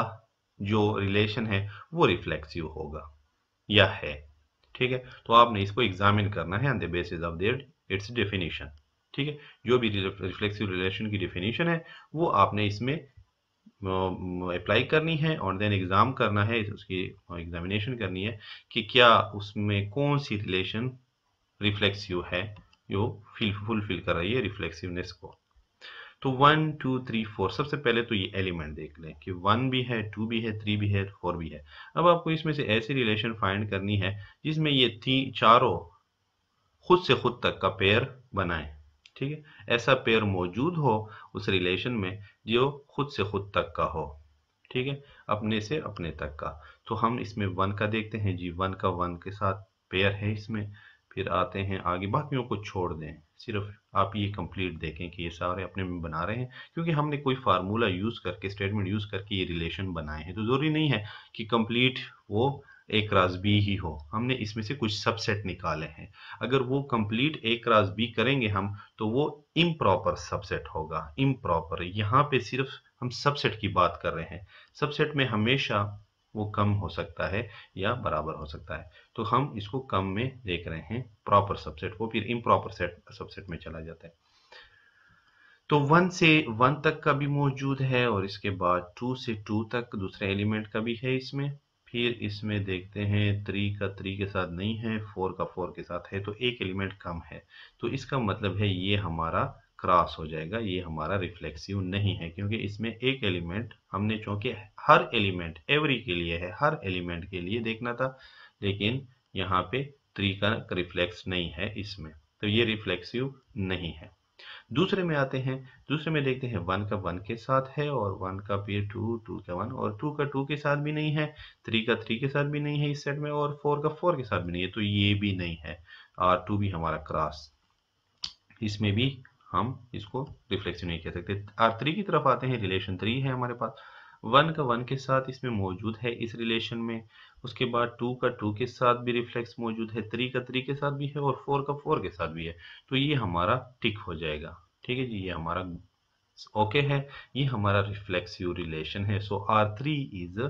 A: जो रिलेशन है वो रिफ्लेक्सिव होगा या है ठीक है तो आपने इसको एग्जामिन करना है on the basis of their its definition ठीक है जो भी रिफ्लेक्सिव रिलेशन की डेफिनेशन है वो आपने इसमें अप्लाई करनी है और देन एग्ज़ाम करना है उसकी एग्जामिनेशन करनी है कि क्या उसमें कौन सी रिलेशन रिफ्लेक्सिव है जो फुलफिल कर रही है रिफ्लेक्सिवनेस को तो वन टू थ्री फोर सबसे पहले तो ये एलिमेंट देख लें कि वन भी है टू भी है थ्री भी है फोर भी है अब आपको इसमें से ऐसी रिलेशन फाइंड करनी है जिसमें ये थी चारों खुद से खुद तक का पेयर बनाए ठीक है ऐसा पेयर मौजूद हो उस रिलेशन में जो खुद से खुद तक का हो ठीक है अपने से अपने तक का तो हम इसमें वन का देखते हैं जी वन का वन के साथ पेयर है इसमें फिर आते हैं आगे बाकियों को छोड़ दें सिर्फ आप ये कंप्लीट देखें कि ये सारे अपने में बना रहे हैं क्योंकि हमने कोई फार्मूला यूज़ करके स्टेटमेंट यूज़ करके ये रिलेशन बनाए हैं तो ज़रूरी नहीं है कि कंप्लीट वो ए क्रॉस बी ही हो हमने इसमें से कुछ सबसेट निकाले हैं अगर वो कंप्लीट ए क्रॉस बी करेंगे हम तो वो इम प्रॉपर सबसेट होगा इम प्रॉपर यहाँ पे सिर्फ हम सबसेट की बात कर रहे हैं सबसेट में हमेशा वो कम हो सकता है या बराबर हो सकता है तो हम इसको कम में देख रहे हैं प्रॉपर सबसेट को फिर इम्प्रॉपर सेट सबसेट में चला जाता है तो वन से वन तक का भी मौजूद है और इसके बाद टू से टू तक दूसरे एलिमेंट का भी है इसमें फिर इसमें देखते हैं थ्री का थ्री के साथ नहीं है फोर का फोर के साथ है तो एक एलिमेंट कम है तो इसका मतलब है ये हमारा क्रॉस हो जाएगा ये हमारा रिफ्लेक्सिव नहीं है क्योंकि इसमें एक एलिमेंट हमने चूंकि हर एलिमेंट एवरी के लिए है हर एलिमेंट के लिए देखना था लेकिन यहाँ पे थ्री का रिफ्लेक्स नहीं है इसमें तो ये रिफ्लेक्सिव नहीं है दूसरे में आते हैं दूसरे में देखते हैं वन का वन के साथ है और वन का फिर टू टू का वन और टू का टू के साथ भी नहीं है थ्री का थ्री के साथ भी नहीं है इस सेट में और फोर का फोर के साथ भी नहीं है तो ये भी नहीं है आर टू भी हमारा क्रॉस इसमें भी हम इसको रिफ्लेक्शन नहीं कह सकते आर थ्री की तरफ आते हैं रिलेशन थ्री है हमारे पास वन का वन के साथ इसमें मौजूद है इस रिलेशन में उसके बाद टू का टू के साथ भी रिफ्लेक्स मौजूद है थ्री का थ्री के साथ भी है और फोर का फोर के साथ भी है तो ये हमारा टिक हो जाएगा ठीक है जी ये हमारा ओके है ये हमारा रिफ्लेक्सिव रिलेशन है so R three is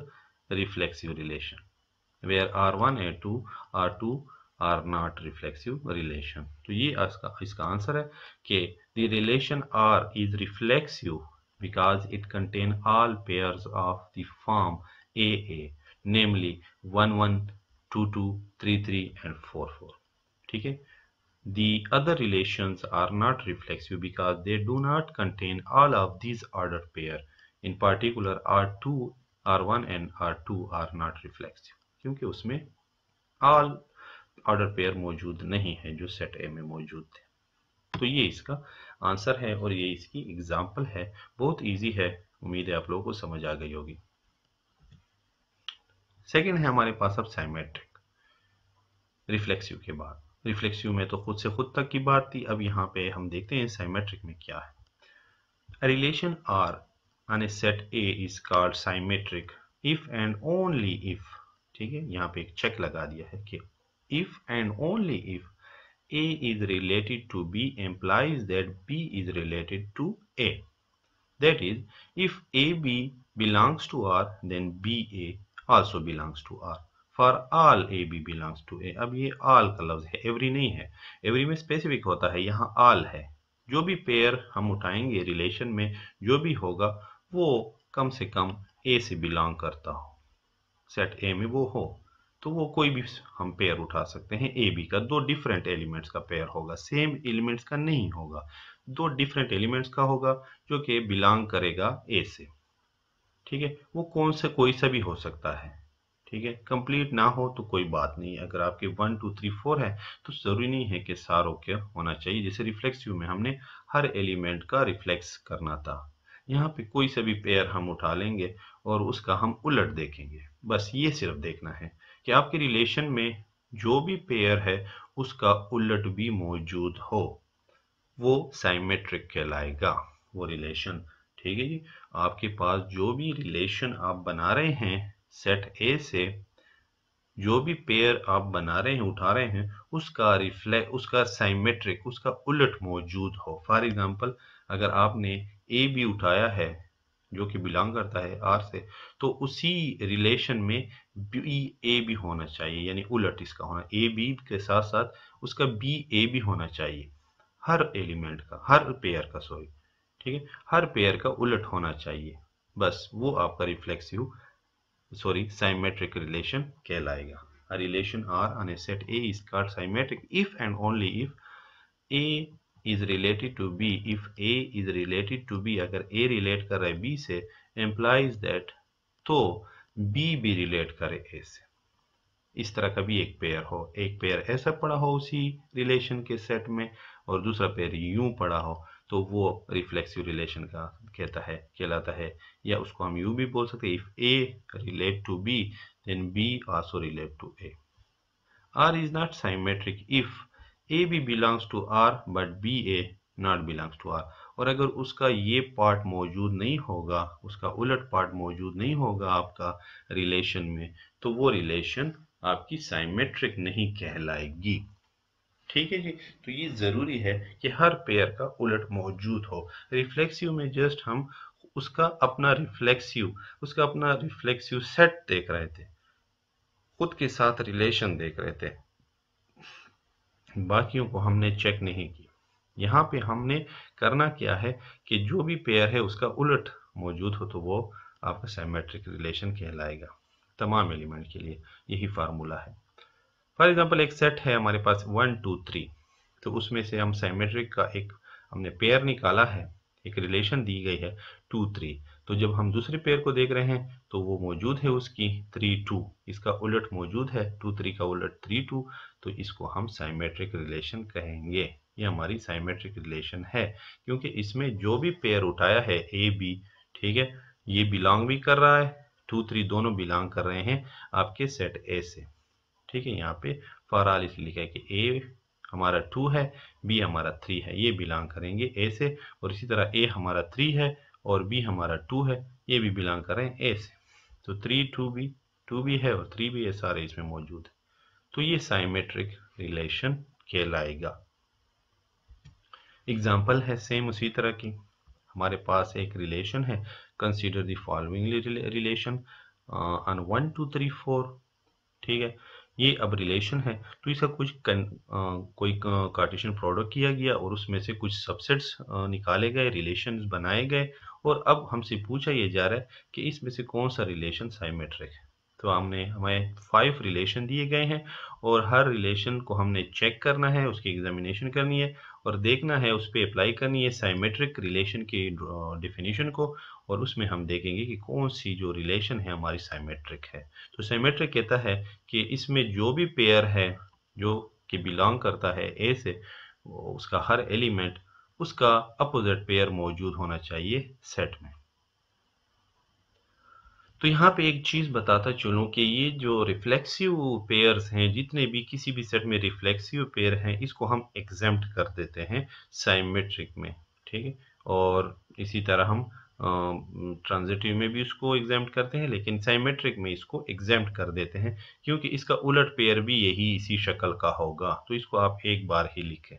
A: reflexive relation where R one a two R two are not reflexive relation तो ये इसका इसका आंसर है कि The relation R is reflexive because it contain all pairs of the form AA, namely 1, 1, 2, 2, 3, and 4, 4. hai The other relations are not reflexive because they do not contain all of these ordered pair. In particular, R2, R1 and R2 are not reflexive kyunki usme all order pair मौजूद नहीं है जो set A में मौजूद थे तो ये इसका आंसर है और ये इसकी एग्जाम्पल है बहुत ईजी है उम्मीद है आप लोगों को समझ आ गई होगी सेकेंड है हमारे पास अब साइमेट्रिक रिफ्लेक्सिव के बाद रिफ्लेक्सिव में तो खुद से खुद तक की बात थी अब यहाँ पे हम देखते हैं साइमेट्रिक में क्या है relation R on a set A is called symmetric if and only if ठीक है यहाँ पे एक चेक लगा दिया है कि if and only if A is related to B implies that B is related to A. That is, if AB belongs to R, then BA also belongs to R. For all A B belongs to A अब ये all का लफ्ज है Every नहीं है Every में specific होता है यहाँ all है जो भी pair हम उठाएंगे relation में जो भी होगा वो कम से कम A से belong करता हो Set A में वो हो तो वो कोई भी हम पेयर उठा सकते हैं ए बी का दो डिफरेंट एलिमेंट्स का पेयर होगा सेम एलिमेंट्स का नहीं होगा दो डिफरेंट एलिमेंट्स का होगा जो कि बिलोंग करेगा ए से ठीक है वो कौन से कोई सा भी हो सकता है ठीक है कंप्लीट ना हो तो कोई बात नहीं अगर आपके वन टू थ्री फोर है तो ज़रूरी नहीं है कि सारो के होना चाहिए जैसे रिफ्लेक्स व्यू में हमने हर एलिमेंट का रिफ्लेक्स करना था यहाँ पे कोई सा भी पेयर हम उठा लेंगे और उसका हम उलट देखेंगे बस ये सिर्फ देखना है कि आपके रिलेशन में जो भी पेयर है उसका उलट भी मौजूद हो वो साइमेट्रिक कहलाएगा वो रिलेशन ठीक है जी आपके पास जो भी रिलेशन आप बना रहे हैं सेट ए से जो भी पेयर आप बना रहे हैं उठा रहे हैं उसका रिफ्ले उसका साइमेट्रिक उसका उलट मौजूद हो फॉर एग्जांपल अगर आपने ए बी उठाया है जो कि बिलोंग करता है आर से तो उसी रिलेशन में बी ए भी होना चाहिए यानी उलट इसका होना ए बी के साथ साथ उसका बी ए भी होना चाहिए हर एलिमेंट का हर पेयर का सॉरी ठीक है हर पेयर का उलट होना चाहिए बस वो आपका रिफ्लेक्सिव सॉरी साइमेट्रिक रिलेशन कहलाएगा a relation R on a set A is called symmetric if and only if A is related to B. If A is related to अगर ए रिलेट कर रहा है बी से एम्प्लाइज दैट तो B भी relate करे A से इस तरह का भी एक पेयर हो एक पेयर ऐसा पड़ा हो उसी रिलेशन के सेट में और दूसरा पेयर यूं पड़ा हो तो वो रिफ्लेक्सिव रिलेशन का कहता है कहलाता है या उसको हम यू भी बोल सकते if A relate to B then B also relate to A R is not symmetric if A B belongs to R but B A not belongs to R और अगर उसका ये पार्ट मौजूद नहीं होगा उसका उलट पार्ट मौजूद नहीं होगा आपका रिलेशन में तो वो रिलेशन आपकी साइमेट्रिक नहीं कहलाएगी ठीक है जी तो ये ज़रूरी है कि हर पेयर का उलट मौजूद हो रिफ्लेक्सिव में जस्ट हम उसका अपना रिफ्लेक्सिव उसका अपना रिफ्लेक्सिव सेट देख रहे थे खुद के साथ रिलेशन देख रहे थे बाकियों को हमने चेक नहीं किया यहाँ पे हमने करना क्या है कि जो भी पेयर है उसका उलट मौजूद हो तो वो आपका सेमेट्रिक रिलेशन कहलाएगा तमाम एलिमेंट के लिए यही फार्मूला है फॉर एग्जांपल एक सेट है हमारे पास वन टू थ्री तो उसमें से हम सेमेट्रिक का एक हमने पेयर निकाला है एक रिलेशन दी गई है टू थ्री तो जब हम दूसरे पेयर को देख रहे हैं तो वो मौजूद है उसकी थ्री टू इसका उलट मौजूद है टू थ्री का उलट थ्री टू तो इसको हम साइमेट्रिक रिलेशन कहेंगे ये हमारी साइमेट्रिक रिलेशन है क्योंकि इसमें जो भी पेयर उठाया है ए बी ठीक है ये बिलोंग भी कर रहा है टू थ्री दोनों बिलोंग कर रहे हैं आपके सेट ए से ठीक है यहाँ पे फराल इसलिए लिखा है कि ए हमारा टू है बी हमारा थ्री है ये बिलोंग करेंगे ए से और इसी तरह ए हमारा थ्री है और बी हमारा टू है ये भी बिलोंग कर रहे हैं ए से तो थ्री टू बी टू भी है और थ्री भी है सारे इसमें मौजूद है तो ये साइमेट्रिक रिलेशन कहलाएगा एग्जाम्पल है सेम उसी तरह की हमारे पास एक रिलेशन है consider the following relation on one two three four ठीक है ये अब रिलेशन है तो इसका कुछ कन, आ, uh, कोई कार्टेशन uh, प्रोडक्ट किया गया और उसमें से कुछ सबसेट्स uh, निकाले गए रिलेशन बनाए गए और अब हमसे पूछा ये जा रहा है कि इसमें से कौन सा रिलेशन साइमेट्रिक है तो हमने हमें फाइव रिलेशन दिए गए हैं और हर रिलेशन को हमने चेक करना है उसकी एग्जामिनेशन करनी है और देखना है उस पर अप्लाई करनी है साइमेट्रिक रिलेशन की डिफिनीशन को और उसमें हम देखेंगे कि कौन सी जो रिलेशन है हमारी साइमेट्रिक है तो साइमेट्रिक कहता है कि इसमें जो भी पेयर है जो कि बिलोंग करता है ए से उसका हर एलिमेंट उसका अपोजिट पेयर मौजूद होना चाहिए सेट में तो यहाँ पे एक चीज़ बताता चलूँ कि ये जो रिफ्लेक्सिव पेयर्स हैं जितने भी किसी भी सेट में रिफ्लेक्सिव पेयर हैं इसको हम एग्जाम कर देते हैं साइमेट्रिक में ठीक है और इसी तरह हम ट्रांजिटिव में भी इसको एग्जाम करते हैं लेकिन साइमेट्रिक में इसको एग्जाम कर देते हैं क्योंकि इसका उलट पेयर भी यही इसी शक्ल का होगा तो इसको आप एक बार ही लिखें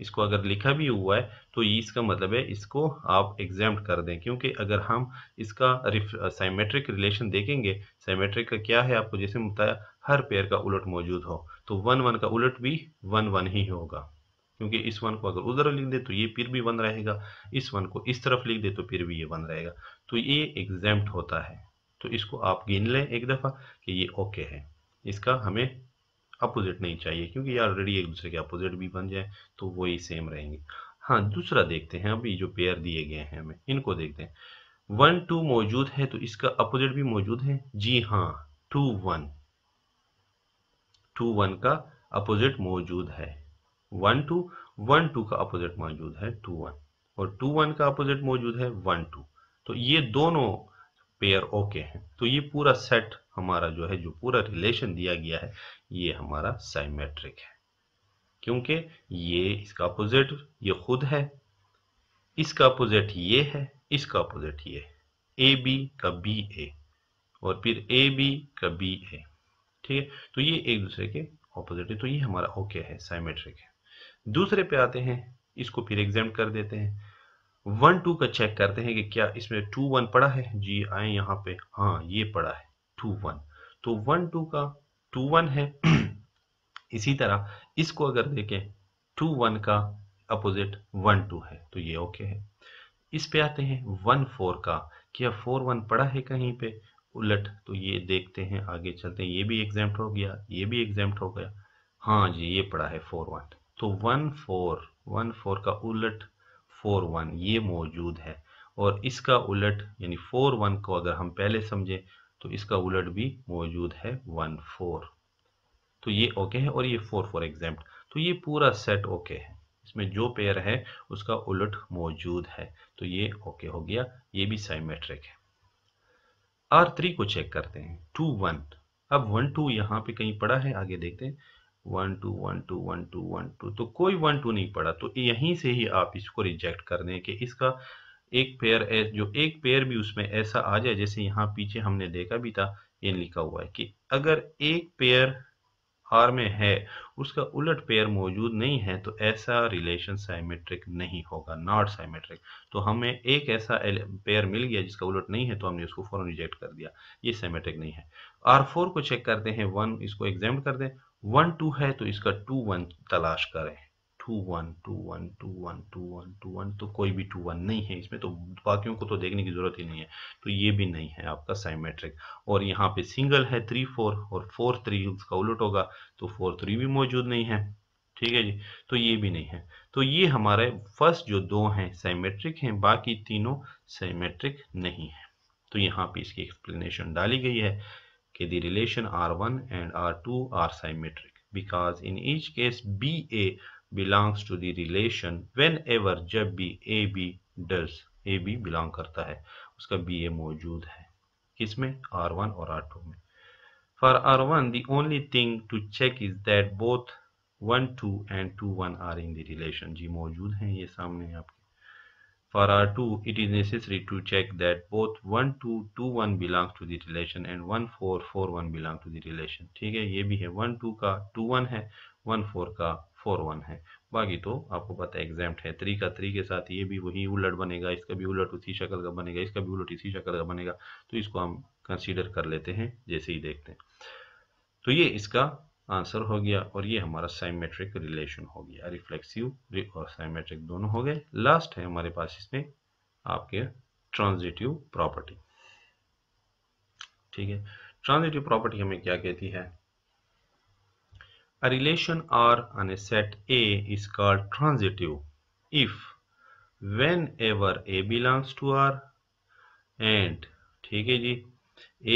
A: इसको अगर लिखा भी हुआ है तो ये इसका मतलब है इसको आप एग्जाम कर दें क्योंकि अगर हम इसका साइमेट्रिक रिलेशन देखेंगे साइमेट्रिक का क्या है आपको जैसे बताया हर पेयर का उलट मौजूद हो तो वन वन का उलट भी वन वन ही होगा क्योंकि इस वन को अगर उधर लिख दे तो ये फिर भी वन रहेगा इस वन को इस तरफ लिख दे तो फिर भी ये वन रहेगा तो ये एग्जाम्प्ट होता है तो इसको आप गिन लें एक दफ़ा कि ये ओके है इसका हमें अपोजिट नहीं चाहिए क्योंकि ये ऑलरेडी एक दूसरे के अपोजिट भी बन जाए तो वही सेम रहेंगे हाँ दूसरा देखते हैं अभी जो पेयर दिए गए हैं हमें इनको देखते हैं वन टू मौजूद है तो इसका अपोजिट भी मौजूद है जी हाँ टू वन टू वन का अपोजिट मौजूद है वन टू वन टू का अपोजिट मौजूद है टू वन और टू वन का अपोजिट मौजूद है वन टू तो ये दोनों पेयर ओके हैं तो ये पूरा सेट हमारा जो है जो पूरा रिलेशन दिया गया है ये हमारा साइमेट्रिक है क्योंकि ये इसका अपोजिट ये खुद है इसका अपोजिट ये है इसका अपोजिट ये है ए बी का बी ए और फिर ए बी का बी ए ठीक है तो ये एक दूसरे के ऑपोजिट है तो ये हमारा ओके है साइमेट्रिक है दूसरे पे आते हैं इसको फिर एग्जाम कर देते हैं वन टू का चेक करते हैं कि क्या इसमें टू वन पड़ा है जी आए यहाँ पे हाँ ये पड़ा है टू वन तो वन टू का टू वन है इसी तरह इसको अगर देखें टू वन का अपोजिट वन टू है तो ये ओके है इस पे आते हैं वन फोर का क्या फोर वन पड़ा है कहीं पे उलट तो ये देखते हैं आगे चलते हैं ये भी एग्जाम्प्ट हो गया ये भी एग्जाम्प्ट हो गया हाँ जी ये पड़ा है फोर वन तो वन फोर वन फोर का उलट फोर वन ये मौजूद है और इसका उलट यानी फोर वन को अगर हम पहले समझें तो इसका उलट भी मौजूद है वन फोर तो ये ओके है और ये फोर फोर एग्जाम तो ये पूरा सेट ओके है इसमें जो पेयर है उसका उलट मौजूद है तो ये ओके हो गया ये भी साइमेट्रिक है आर थ्री को चेक करते हैं टू वन अब वन टू यहाँ पे कहीं पड़ा है आगे देखते हैं one two one two one two one two तो कोई वन टू नहीं पड़ा तो यहीं से ही आप इसको रिजेक्ट कर दें कि इसका एक पेयर जो एक पेयर भी उसमें ऐसा आ जाए जैसे यहाँ पीछे हमने देखा भी था ये लिखा हुआ है कि अगर एक पेयर आर में है उसका उलट पेयर मौजूद नहीं है तो ऐसा रिलेशन साइमेट्रिक नहीं होगा नॉट साइमेट्रिक तो हमें एक ऐसा पेयर मिल गया जिसका उलट नहीं है तो हमने उसको फौरन रिजेक्ट कर दिया ये साइमेट्रिक नहीं है आर फोर को चेक करते हैं वन इसको एग्जाम कर दें वन टू है तो इसका टू वन तलाश करें two one two one two one two one two one तो कोई भी टू वन नहीं है इसमें तो बाकियों को तो देखने की ज़रूरत ही नहीं है तो ये भी नहीं है आपका साइमेट्रिक और यहाँ पे सिंगल है थ्री फोर और फोर थ्री उसका उलट होगा तो फोर थ्री भी मौजूद नहीं है ठीक है जी तो ये भी नहीं है तो ये हमारे फर्स्ट जो दो हैं साइमेट्रिक हैं बाकी तीनों साइमेट्रिक नहीं है तो यहाँ पे इसकी एक्सप्लेनेशन डाली गई है कि the relation R one and R two are symmetric because in each case B A belongs to the relation whenever जब भी A B does A B belong करता है उसका बी ए मौजूद है किस में आर वन और आर टू में for R one the only thing to check is that both one two and two one are in the relation जी मौजूद हैं ये सामने आप For R2, it is necessary to check that both 1221 belongs to the relation and 1441 belongs to the relation. ठीक है ये भी है 12 का 21 है 14 का 41 है बाकी तो आपको पता है एग्जैम्प्ट है थ्री का थ्री के साथ ये भी वही उलट बनेगा इसका भी उलट उसी शक्ल का बनेगा इसका भी उलट इसी शक्ल का बनेगा तो इसको हम कंसीडर कर लेते हैं जैसे ही देखते हैं तो ये इसका आंसर हो गया और ये हमारा साइमेट्रिक रिलेशन हो गया रिफ्लेक्सिव और साइमेट्रिक दोनों हो गए लास्ट है हमारे पास इसमें आपके ट्रांजिटिव प्रॉपर्टी ठीक है ट्रांजिटिव प्रॉपर्टी हमें क्या कहती है relation R on a set A is called transitive if whenever A belongs to R and ठीक है जी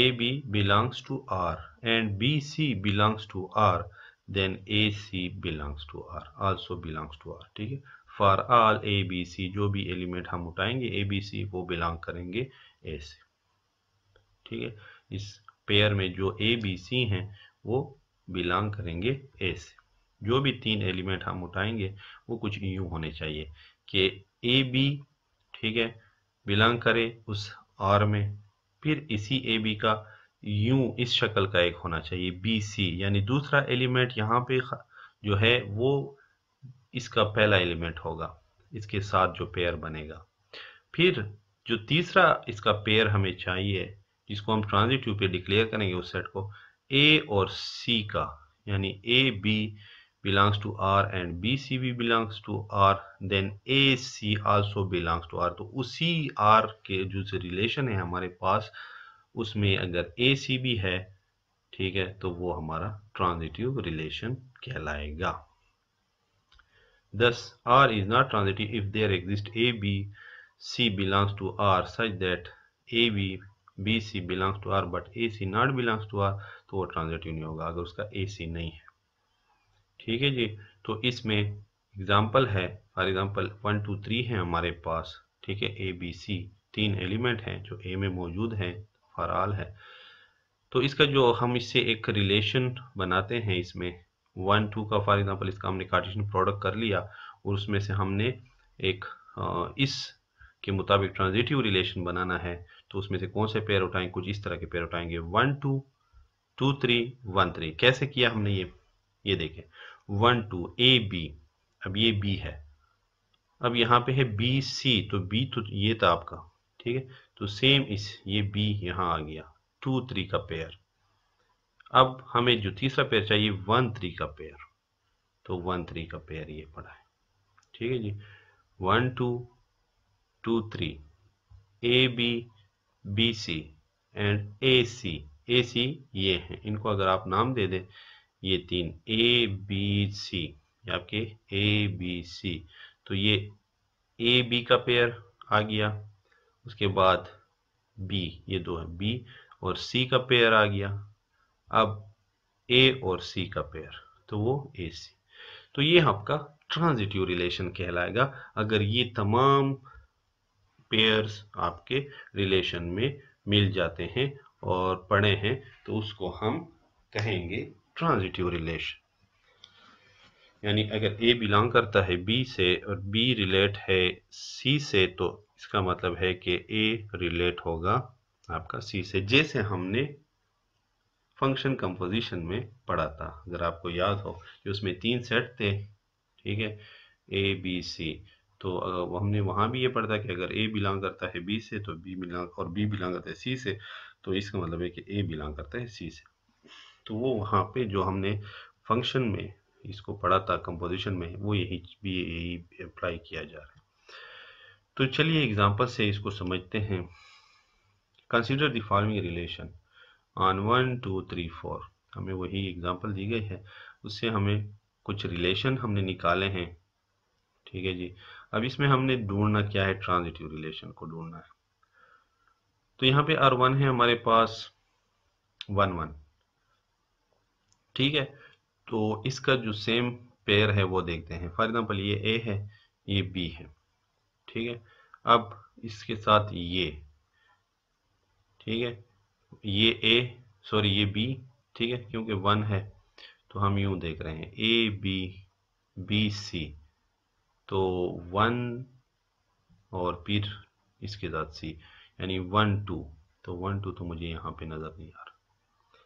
A: A B belongs to R and BC belongs to R then AC belongs to R also belongs to R ठीक है for all सी जो भी element हम उठाएंगे ए B सी वो बिलोंग करेंगे ए से ठीक है इस पेयर में जो ए बी सी हैं वो बिलोंग करेंगे ए से जो भी तीन एलिमेंट हम उठाएंगे वो कुछ यू होने चाहिए कि ए बी ठीक है बिलोंग करे उस आर में फिर इसी ए बी का यू इस शक्ल का एक होना चाहिए बी सी यानी दूसरा एलिमेंट यहाँ पे जो है वो इसका पहला एलिमेंट होगा इसके साथ जो पेयर बनेगा फिर जो तीसरा इसका पेयर हमें चाहिए जिसको हम ट्रांजिटिव पे डिक्लेयर करेंगे उस सेट को ए और सी का यानी A B belongs to R and B C भी belongs to R then A C also belongs to R तो उसी आर के जो रिलेशन है हमारे पास उसमें अगर ए सी भी है ठीक है तो वो हमारा ट्रांजिटिव रिलेशन कहलाएगा thus R is not transitive if there exist A B C belongs to R such that A B B C belongs to R but A C not belongs to R तो वो transitive नहीं होगा अगर उसका ए सी नहीं है ठीक है जी तो इसमें एग्जाम्पल है for example one two three है हमारे पास ठीक है ए बी सी तीन एलिमेंट हैं जो ए में मौजूद हैं फराल है तो इसका जो हम इससे एक रिलेशन बनाते हैं इसमें वन टू का फॉर एग्जाम्पल इसका हमने कार्टेशियन प्रोडक्ट कर लिया और उसमें से हमने एक इस के मुताबिक ट्रांजिटिव रिलेशन बनाना है तो उसमें से कौन से पेयर उठाएंगे कुछ इस तरह के पेयर उठाएंगे one two two three one three कैसे किया हमने ये ये देखें वन टू ए बी अब ये बी है अब यहाँ पे है बी सी तो बी तो ये था आपका ठीक है तो सेम इस ये बी यहाँ आ गया टू थ्री का पेयर अब हमें जो तीसरा पेयर चाहिए वन थ्री का पेयर तो वन थ्री का पेयर ये पड़ा है ठीक है जी one two two three A B B C and A C A C ये हैं इनको अगर आप नाम दे दें ये तीन ए बी सी आपके ए बी सी तो ये ए बी का पेयर आ गया उसके बाद बी ये दो है बी और सी का पेयर आ गया अब ए और सी का पेयर तो वो ए सी तो ये आपका ट्रांजिटिव रिलेशन कहलाएगा अगर ये तमाम पेयर्स आपके रिलेशन में मिल जाते हैं और पड़े हैं तो उसको हम कहेंगे ट्रांजिटिव रिलेशन यानी अगर ए बिलोंग करता है बी से और बी रिलेट है सी से तो इसका मतलब है कि ए रिलेट होगा आपका सी से जैसे हमने फंक्शन कंपोजिशन में पढ़ा था अगर आपको याद हो कि उसमें तीन सेट थे ठीक है ए बी सी तो हमने वहाँ भी ये पढ़ा था कि अगर ए बिलोंग करता है बी से तो बी बिलोंग और बी बिलोंग करता है सी से तो इसका मतलब है कि ए बिलोंग करता है सी से तो वो वहाँ पे जो हमने फंक्शन में इसको पढ़ा था कंपोजिशन में वो यही भी यही अप्लाई किया जा रहा है तो चलिए एग्जाम्पल से इसको समझते हैं consider the following relation on one two three four हमें वही एग्जाम्पल दी गई है उससे हमें कुछ रिलेशन हमने निकाले हैं ठीक है जी अब इसमें हमने ढूंढना क्या है ट्रांजिटिव रिलेशन को ढूंढना है तो यहाँ पे आर वन है हमारे पास वन वन ठीक है तो इसका जो सेम पेयर है वो देखते हैं फॉर एग्जाम्पल ये ए है ये बी है ठीक है अब इसके साथ ये ठीक है ये ए सॉरी ये बी ठीक है क्योंकि वन है तो हम यूं देख रहे हैं ए बी बी सी तो वन और फिर इसके साथ सी यानी वन टू तो वन टू तो मुझे यहाँ पे नज़र नहीं आ रहा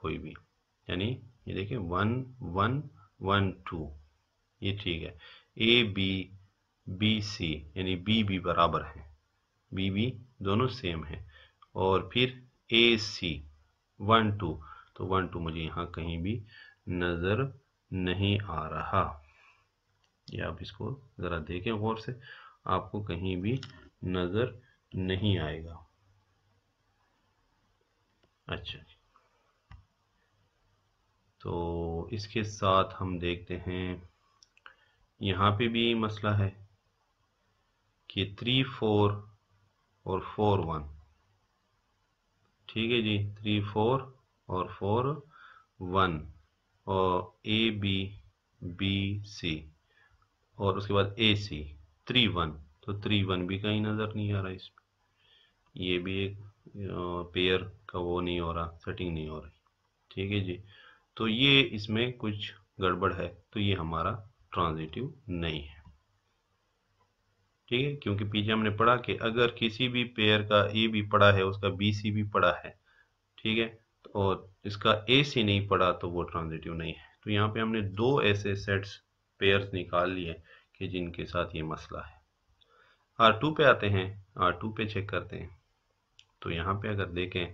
A: कोई भी यानी ये देखें वन वन वन टू ये ठीक है ए बी बी सी यानी बी भी बराबर है बी बी दोनों सेम है और फिर ए सी वन टू तो वन टू मुझे यहाँ कहीं भी नज़र नहीं आ रहा ये आप इसको ज़रा देखें गौर से आपको कहीं भी नज़र नहीं आएगा अच्छा जी तो इसके साथ हम देखते हैं यहाँ पे भी मसला है कि थ्री फोर और फोर वन ठीक है जी थ्री फोर और फोर वन और ए बी बी सी और उसके बाद ए सी थ्री वन तो थ्री वन भी कहीं नज़र नहीं आ रहा इसमें ये भी एक पेयर का वो नहीं हो रहा सेटिंग नहीं हो रही ठीक है जी तो ये इसमें कुछ गड़बड़ है तो ये हमारा ट्रांजिटिव नहीं है ठीक है क्योंकि पीछे हमने पढ़ा कि अगर किसी भी पेयर का ए भी पड़ा है उसका बी सी भी पड़ा है ठीक है और इसका ए सी नहीं पड़ा तो वो ट्रांजिटिव नहीं है तो यहाँ पे हमने दो ऐसे सेट्स पेयर्स निकाल लिए कि जिनके साथ ये मसला है आर टू पे आते हैं आर टू पे चेक करते हैं तो यहाँ पे अगर देखें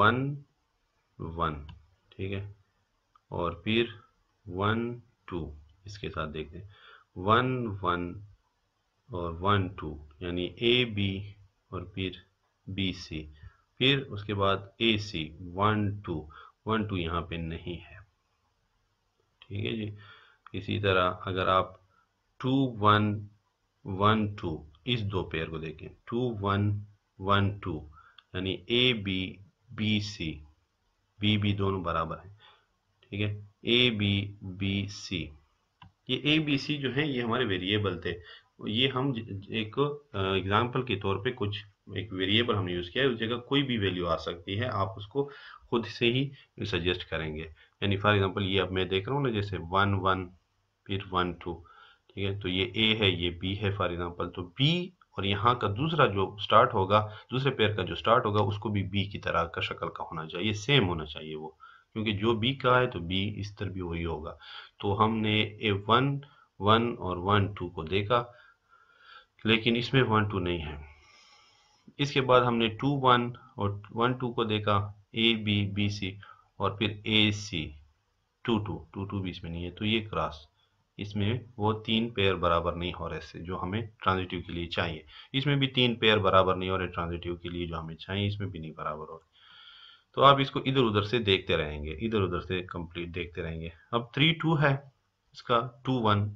A: वन वन ठीक है और फिर वन टू इसके साथ देखते हैं वन वन और वन टू यानी ए बी और फिर बी सी फिर उसके बाद A C one two one two यहाँ पे नहीं है ठीक है जी इसी तरह अगर आप टू वन वन टू इस दो पेयर को देखें टू वन वन टू यानी A B B C B B दोनों बराबर हैं ठीक है ए बी बी सी ये ए बी सी जो है ये हमारे वेरिएबल थे ये हम एक एग्जाम्पल के तौर पे कुछ एक वेरिएबल हमने यूज़ किया है उस जगह कोई भी वैल्यू आ सकती है आप उसको खुद से ही सजेस्ट करेंगे यानी फॉर एग्जाम्पल ये अब मैं देख रहा हूँ ना जैसे वन वन फिर वन टू ठीक है तो ये ए है ये बी है फॉर एग्जाम्पल तो बी और यहाँ का दूसरा जो स्टार्ट होगा दूसरे पेयर का जो स्टार्ट होगा उसको भी बी की तरह का शक्ल का होना चाहिए सेम होना चाहिए वो क्योंकि जो बी का है तो बी इस तरह भी वही होगा तो हमने ए वन वन और वन टू को देखा लेकिन इसमें वन टू नहीं है इसके बाद हमने टू वन और वन टू को देखा ए बी बी सी और फिर A C two two two two भी इसमें नहीं है तो ये क्रॉस इसमें वो तीन पेयर बराबर नहीं हो रहे से जो हमें ट्रांजिटिव के लिए चाहिए इसमें भी तीन पेयर बराबर नहीं हो रहे ट्रांजिटिव के लिए जो हमें चाहिए इसमें भी नहीं बराबर हो रहे तो आप इसको इधर उधर से देखते रहेंगे इधर उधर से कंप्लीट देखते रहेंगे अब थ्री टू है इसका टू वन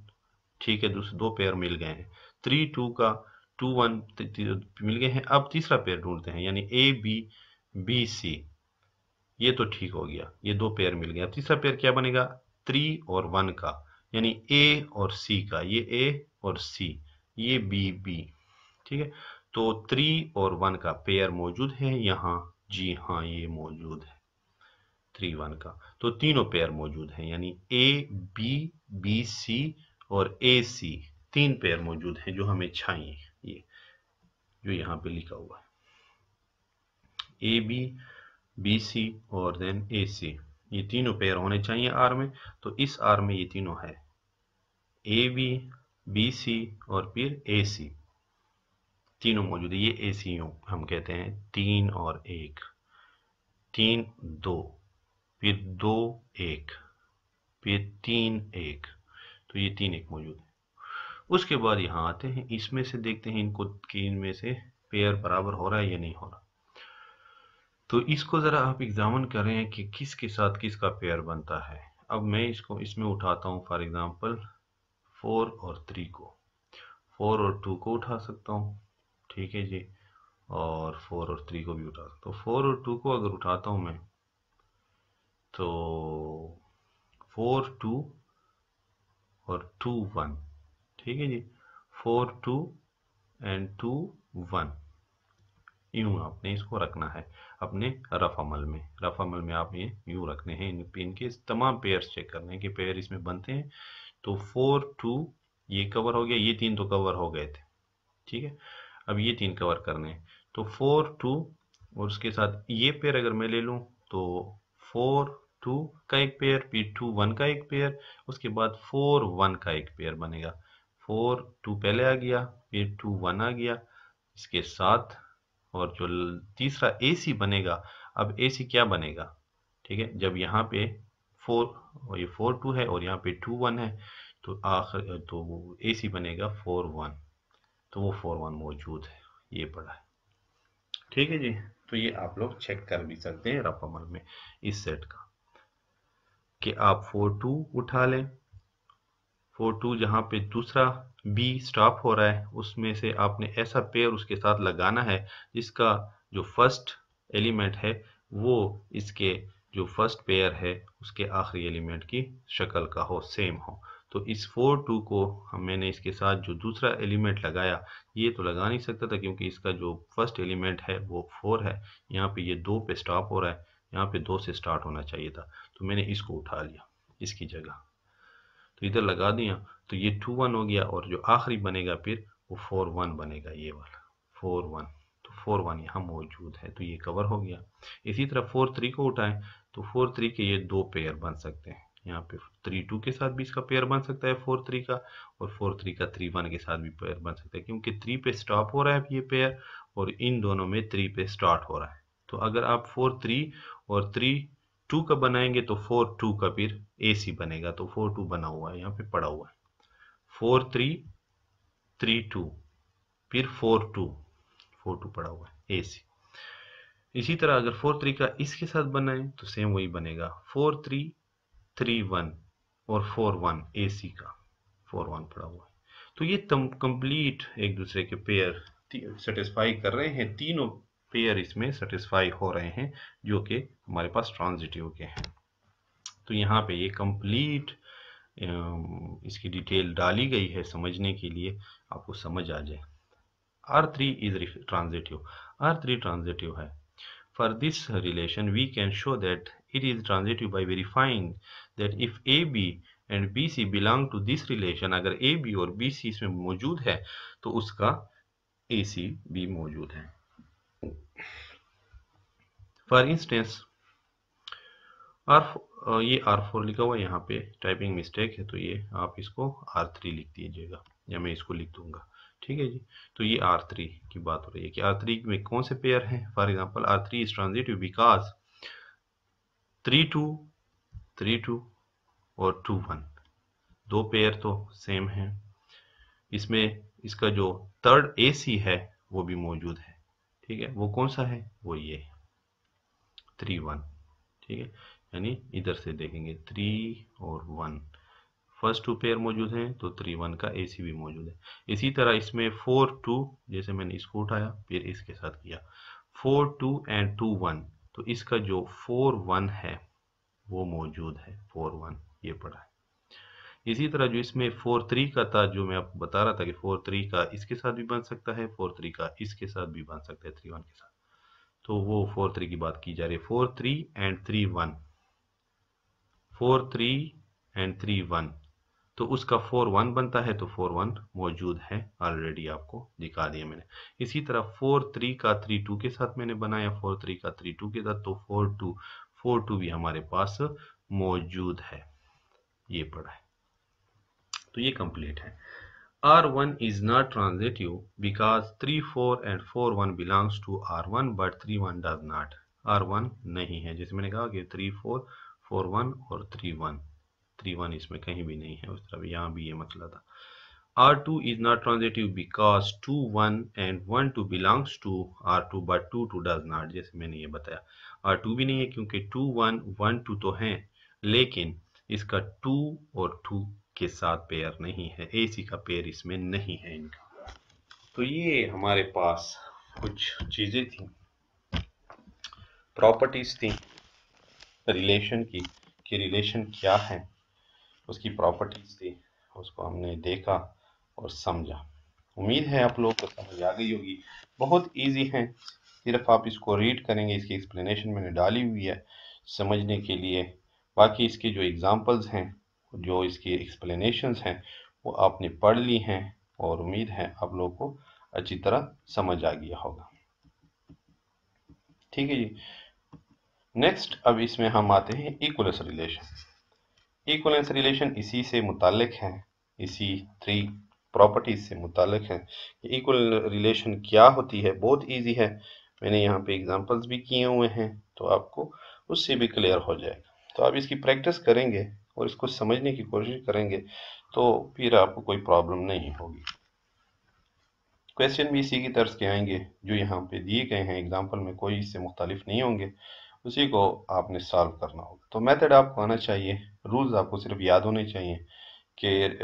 A: ठीक है दूसरे दो पेयर मिल गए हैं थ्री टू का टू वन मिल गए हैं अब तीसरा पेयर ढूंढते हैं यानी ए बी बी सी ये तो ठीक हो गया ये दो पेयर मिल गए अब तीसरा पेयर क्या बनेगा थ्री और वन का यानी ए और सी का ये ए और सी ये बी बी ठीक है तो थ्री और वन का पेयर मौजूद है यहाँ जी हाँ ये मौजूद है थ्री वन का तो तीनों पेयर मौजूद है यानी ए बी बी सी और ए सी तीन पेयर मौजूद हैं जो हमें चाहिए ये जो यहाँ पे लिखा हुआ है ए बी बी सी और देन ए सी ये तीनों पैर होने चाहिए आर में तो इस आर में ये तीनों है ए बी बी सी और फिर ए सी तीनों मौजूद है ये ए सी हम कहते हैं तीन और एक तीन दो फिर दो एक फिर तीन एक तो ये तीन एक मौजूद है उसके बाद यहाँ आते हैं इसमें से देखते हैं इनको कि इनमें से पेयर बराबर हो रहा है या नहीं हो रहा तो इसको ज़रा आप एग्जामिन करें कि किसके साथ किसका पेयर बनता है अब मैं इसको इसमें उठाता हूँ फॉर एग्ज़ाम्पल फोर और थ्री को फोर और टू को उठा सकता हूँ ठीक है जी और फोर और थ्री को भी उठा सकता हूँ फोर तो और टू को अगर उठाता हूँ मैं तो फोर टू और टू वन ठीक है जी four two and two one यूं आपने इसको रखना है अपने रफ अमल में रफ अमल में आप ये यूं रखने हैं इन, इनके तमाम पेयर चेक करने हैं कि पेयर इसमें बनते हैं तो फोर टू ये कवर हो गया ये तीन तो कवर हो गए थे ठीक है अब ये तीन कवर करने हैं तो फोर टू और उसके साथ ये पेयर अगर मैं ले लूँ तो फोर टू का एक पेयर फिर टू वन का एक पेयर उसके बाद फोर वन का एक पेयर बनेगा फोर टू पहले आ गया फिर टू वन आ गया इसके साथ और जो तीसरा ए सी बनेगा अब ए सी क्या बनेगा ठीक है जब यहाँ पे फोर और ये फोर टू है और यहाँ पे टू वन है तो आखिर तो वो ए सी बनेगा फोर वन तो वो फोर वन मौजूद है ये पड़ा है ठीक है जी तो ये आप लोग चेक कर भी सकते हैं रफ अमल में इस सेट का कि आप फोर टू उठा लें फोर टू जहाँ पे दूसरा बी स्टॉप हो रहा है उसमें से आपने ऐसा पेयर उसके साथ लगाना है जिसका जो फर्स्ट एलिमेंट है वो इसके जो फर्स्ट पेयर है उसके आखिरी एलिमेंट की शक्ल का हो सेम हो तो इस फोर टू को मैंने इसके साथ जो दूसरा एलिमेंट लगाया ये तो लगा नहीं सकता था क्योंकि इसका जो फर्स्ट एलिमेंट है वो फोर है यहाँ पे ये दो पे स्टॉप हो रहा है यहाँ पे दो से स्टार्ट होना चाहिए था तो मैंने इसको उठा लिया इसकी जगह तो इधर लगा दिया तो ये टू वन हो गया और जो आखिरी बनेगा फिर वो फोर वन बनेगा ये वाला फोर वन तो फोर वन यहाँ मौजूद है तो ये कवर हो गया इसी तरह फोर थ्री को उठाएं तो फोर थ्री के ये दो पेयर बन सकते हैं यहाँ पे थ्री टू के साथ भी इसका पेयर बन सकता है फोर थ्री का और फोर थ्री का थ्री वन के साथ भी पेयर बन सकता है क्योंकि थ्री पे स्टॉप हो रहा है ये पेयर और इन दोनों में थ्री पे स्टार्ट हो रहा है तो अगर आप फोर थ्री और थ्री टू का बनाएंगे तो फोर टू का फिर ए सी बनेगा तो फोर टू बना हुआ है यहाँ पे पड़ा हुआ है फोर थ्री थ्री टू फिर फोर टू फोर टू पड़ा हुआ है ए सी इसी तरह अगर फोर थ्री का इसके साथ बनाए तो सेम वही बनेगा फोर थ्री थ्री वन और फोर वन ए सी का फोर वन पड़ा हुआ है तो ये कंप्लीट एक दूसरे के पेयर सेटिस्फाई कर रहे हैं तीनों पेयर इसमें सेटिस्फाई हो रहे हैं जो कि हमारे पास ट्रांजिटिव के हैं तो यहाँ पे ये कंप्लीट इसकी डिटेल डाली गई है समझने के लिए आपको समझ आ जाए R three is transitive R three transitive है relation we can show that it is transitive by verifying that if A B and B C belong to this relation अगर ए बी और बी सी इसमें मौजूद है तो उसका ए सी भी मौजूद है फॉर इंस्टेंस आर ये आर फोर लिखा हुआ यहाँ पे टाइपिंग मिस्टेक है तो ये आप इसको आर थ्री लिख दीजिएगा या मैं इसको लिख दूंगा ठीक है जी तो ये आर थ्री की बात हो रही है कि आर थ्री में कौन से पेयर हैं for example R three is transitive because three two three two और टू वन दो पेयर तो सेम हैं इसमें इसका जो थर्ड ए सी है वो भी मौजूद है ठीक है वो कौन सा है वो ये थ्री वन ठीक है यानी इधर से देखेंगे थ्री और वन फर्स्ट टू पेयर मौजूद हैं तो थ्री वन का ए सी भी मौजूद है इसी तरह इसमें फोर टू जैसे मैंने इसको उठाया फिर इसके साथ किया four two and two one तो इसका जो फोर वन है वो मौजूद है फोर वन ये पड़ा है इसी तरह जो इसमें फोर थ्री का था जो मैं आपको बता रहा था कि फोर थ्री का इसके साथ भी बन सकता है फोर थ्री का इसके साथ भी बन सकता है थ्री वन के साथ तो वो फोर थ्री की बात की जा रही है four three and three one four three and three one तो उसका फोर वन बनता है तो फोर वन मौजूद है ऑलरेडी आपको दिखा दिया मैंने इसी तरह फोर थ्री का थ्री टू के साथ मैंने बनाया फोर थ्री का थ्री टू के साथ तो फोर टू फोर टू भी हमारे पास मौजूद है ये पड़ा है तो ये कंप्लीट है R1 one is not transitive because three four and four one belongs to R1 one but three one does not R नहीं है जैसे मैंने कहा कि थ्री फोर फोर वन और थ्री वन थ्री वन इसमें कहीं भी नहीं है उस तरह यहाँ भी ये मतलब था R2 two is not transitive because two one and one two belongs to R2 two but two two does not जैसे मैंने ये बताया आर टू भी नहीं है क्योंकि टू वन वन टू तो है लेकिन इसका टू और टू के साथ पेयर नहीं है सी का पेयर इसमें नहीं है इनका तो ये हमारे पास कुछ चीज़ें थी प्रॉपर्टीज़ थी रिलेशन की कि रिलेशन क्या है उसकी प्रॉपर्टीज़ थी उसको हमने देखा और समझा उम्मीद है आप लोगों को समझ आ गई होगी बहुत इजी है सिर्फ आप इसको रीड करेंगे इसकी एक्सप्लेनेशन मैंने डाली हुई है समझने के लिए बाकी इसके जो एग्ज़ाम्पल्स हैं जो इसकी एक्सप्लेनेशंस हैं वो आपने पढ़ ली हैं और उम्मीद है आप लोगों को अच्छी तरह समझ आ गया होगा ठीक है जी नेक्स्ट अब इसमें हम आते हैं इक्वलेंस रिलेशन इक्वलेंस रिलेशन इसी से मुतालिक है इसी थ्री प्रॉपर्टीज से मुतालिक है इक्वल रिलेशन क्या होती है बहुत इजी है मैंने यहाँ पे एग्जांपल्स भी किए हुए हैं तो आपको उससे भी क्लियर हो जाएगा तो आप इसकी प्रैक्टिस करेंगे और इसको समझने की कोशिश करेंगे तो फिर आपको कोई प्रॉब्लम नहीं होगी क्वेश्चन भी इसी की तर्ज के आएंगे जो यहाँ पे दिए गए हैं एग्जाम्पल में कोई इससे मुख्तलिफ नहीं होंगे उसी को आपने सॉल्व करना होगा तो मेथड आपको आना चाहिए रूल्स आपको सिर्फ याद होने चाहिए कि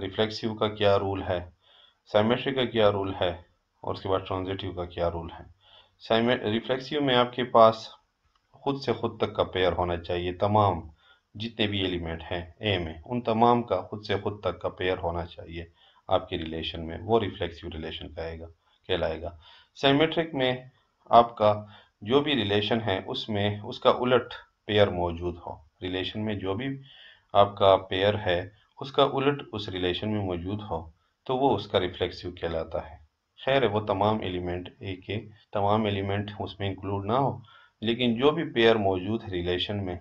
A: रिफ्लेक्सिव का क्या रूल है साइमेट्री का क्या रूल है और उसके बाद ट्रांजिटिव का क्या रूल है रिफ्लेक्सिव में आपके पास खुद से खुद तक का पेयर होना चाहिए तमाम जितने भी एलिमेंट हैं ए में उन तमाम का खुद से खुद तक का पेयर होना चाहिए आपके रिलेशन में वो रिफ्लेक्सिव रिलेशन कहेगा कहलाएगा सेमेट्रिक में आपका जो भी रिलेशन है उसमें उसका उलट पेयर मौजूद हो रिलेशन में जो भी आपका पेयर है उसका उलट उस रिलेशन में मौजूद हो तो वो उसका रिफ्लेक्सिव कहलाता है खैर है वो तमाम एलिमेंट ए के तमाम एलिमेंट उसमें इंक्लूड ना हो लेकिन जो भी पेयर मौजूद है रिलेशन में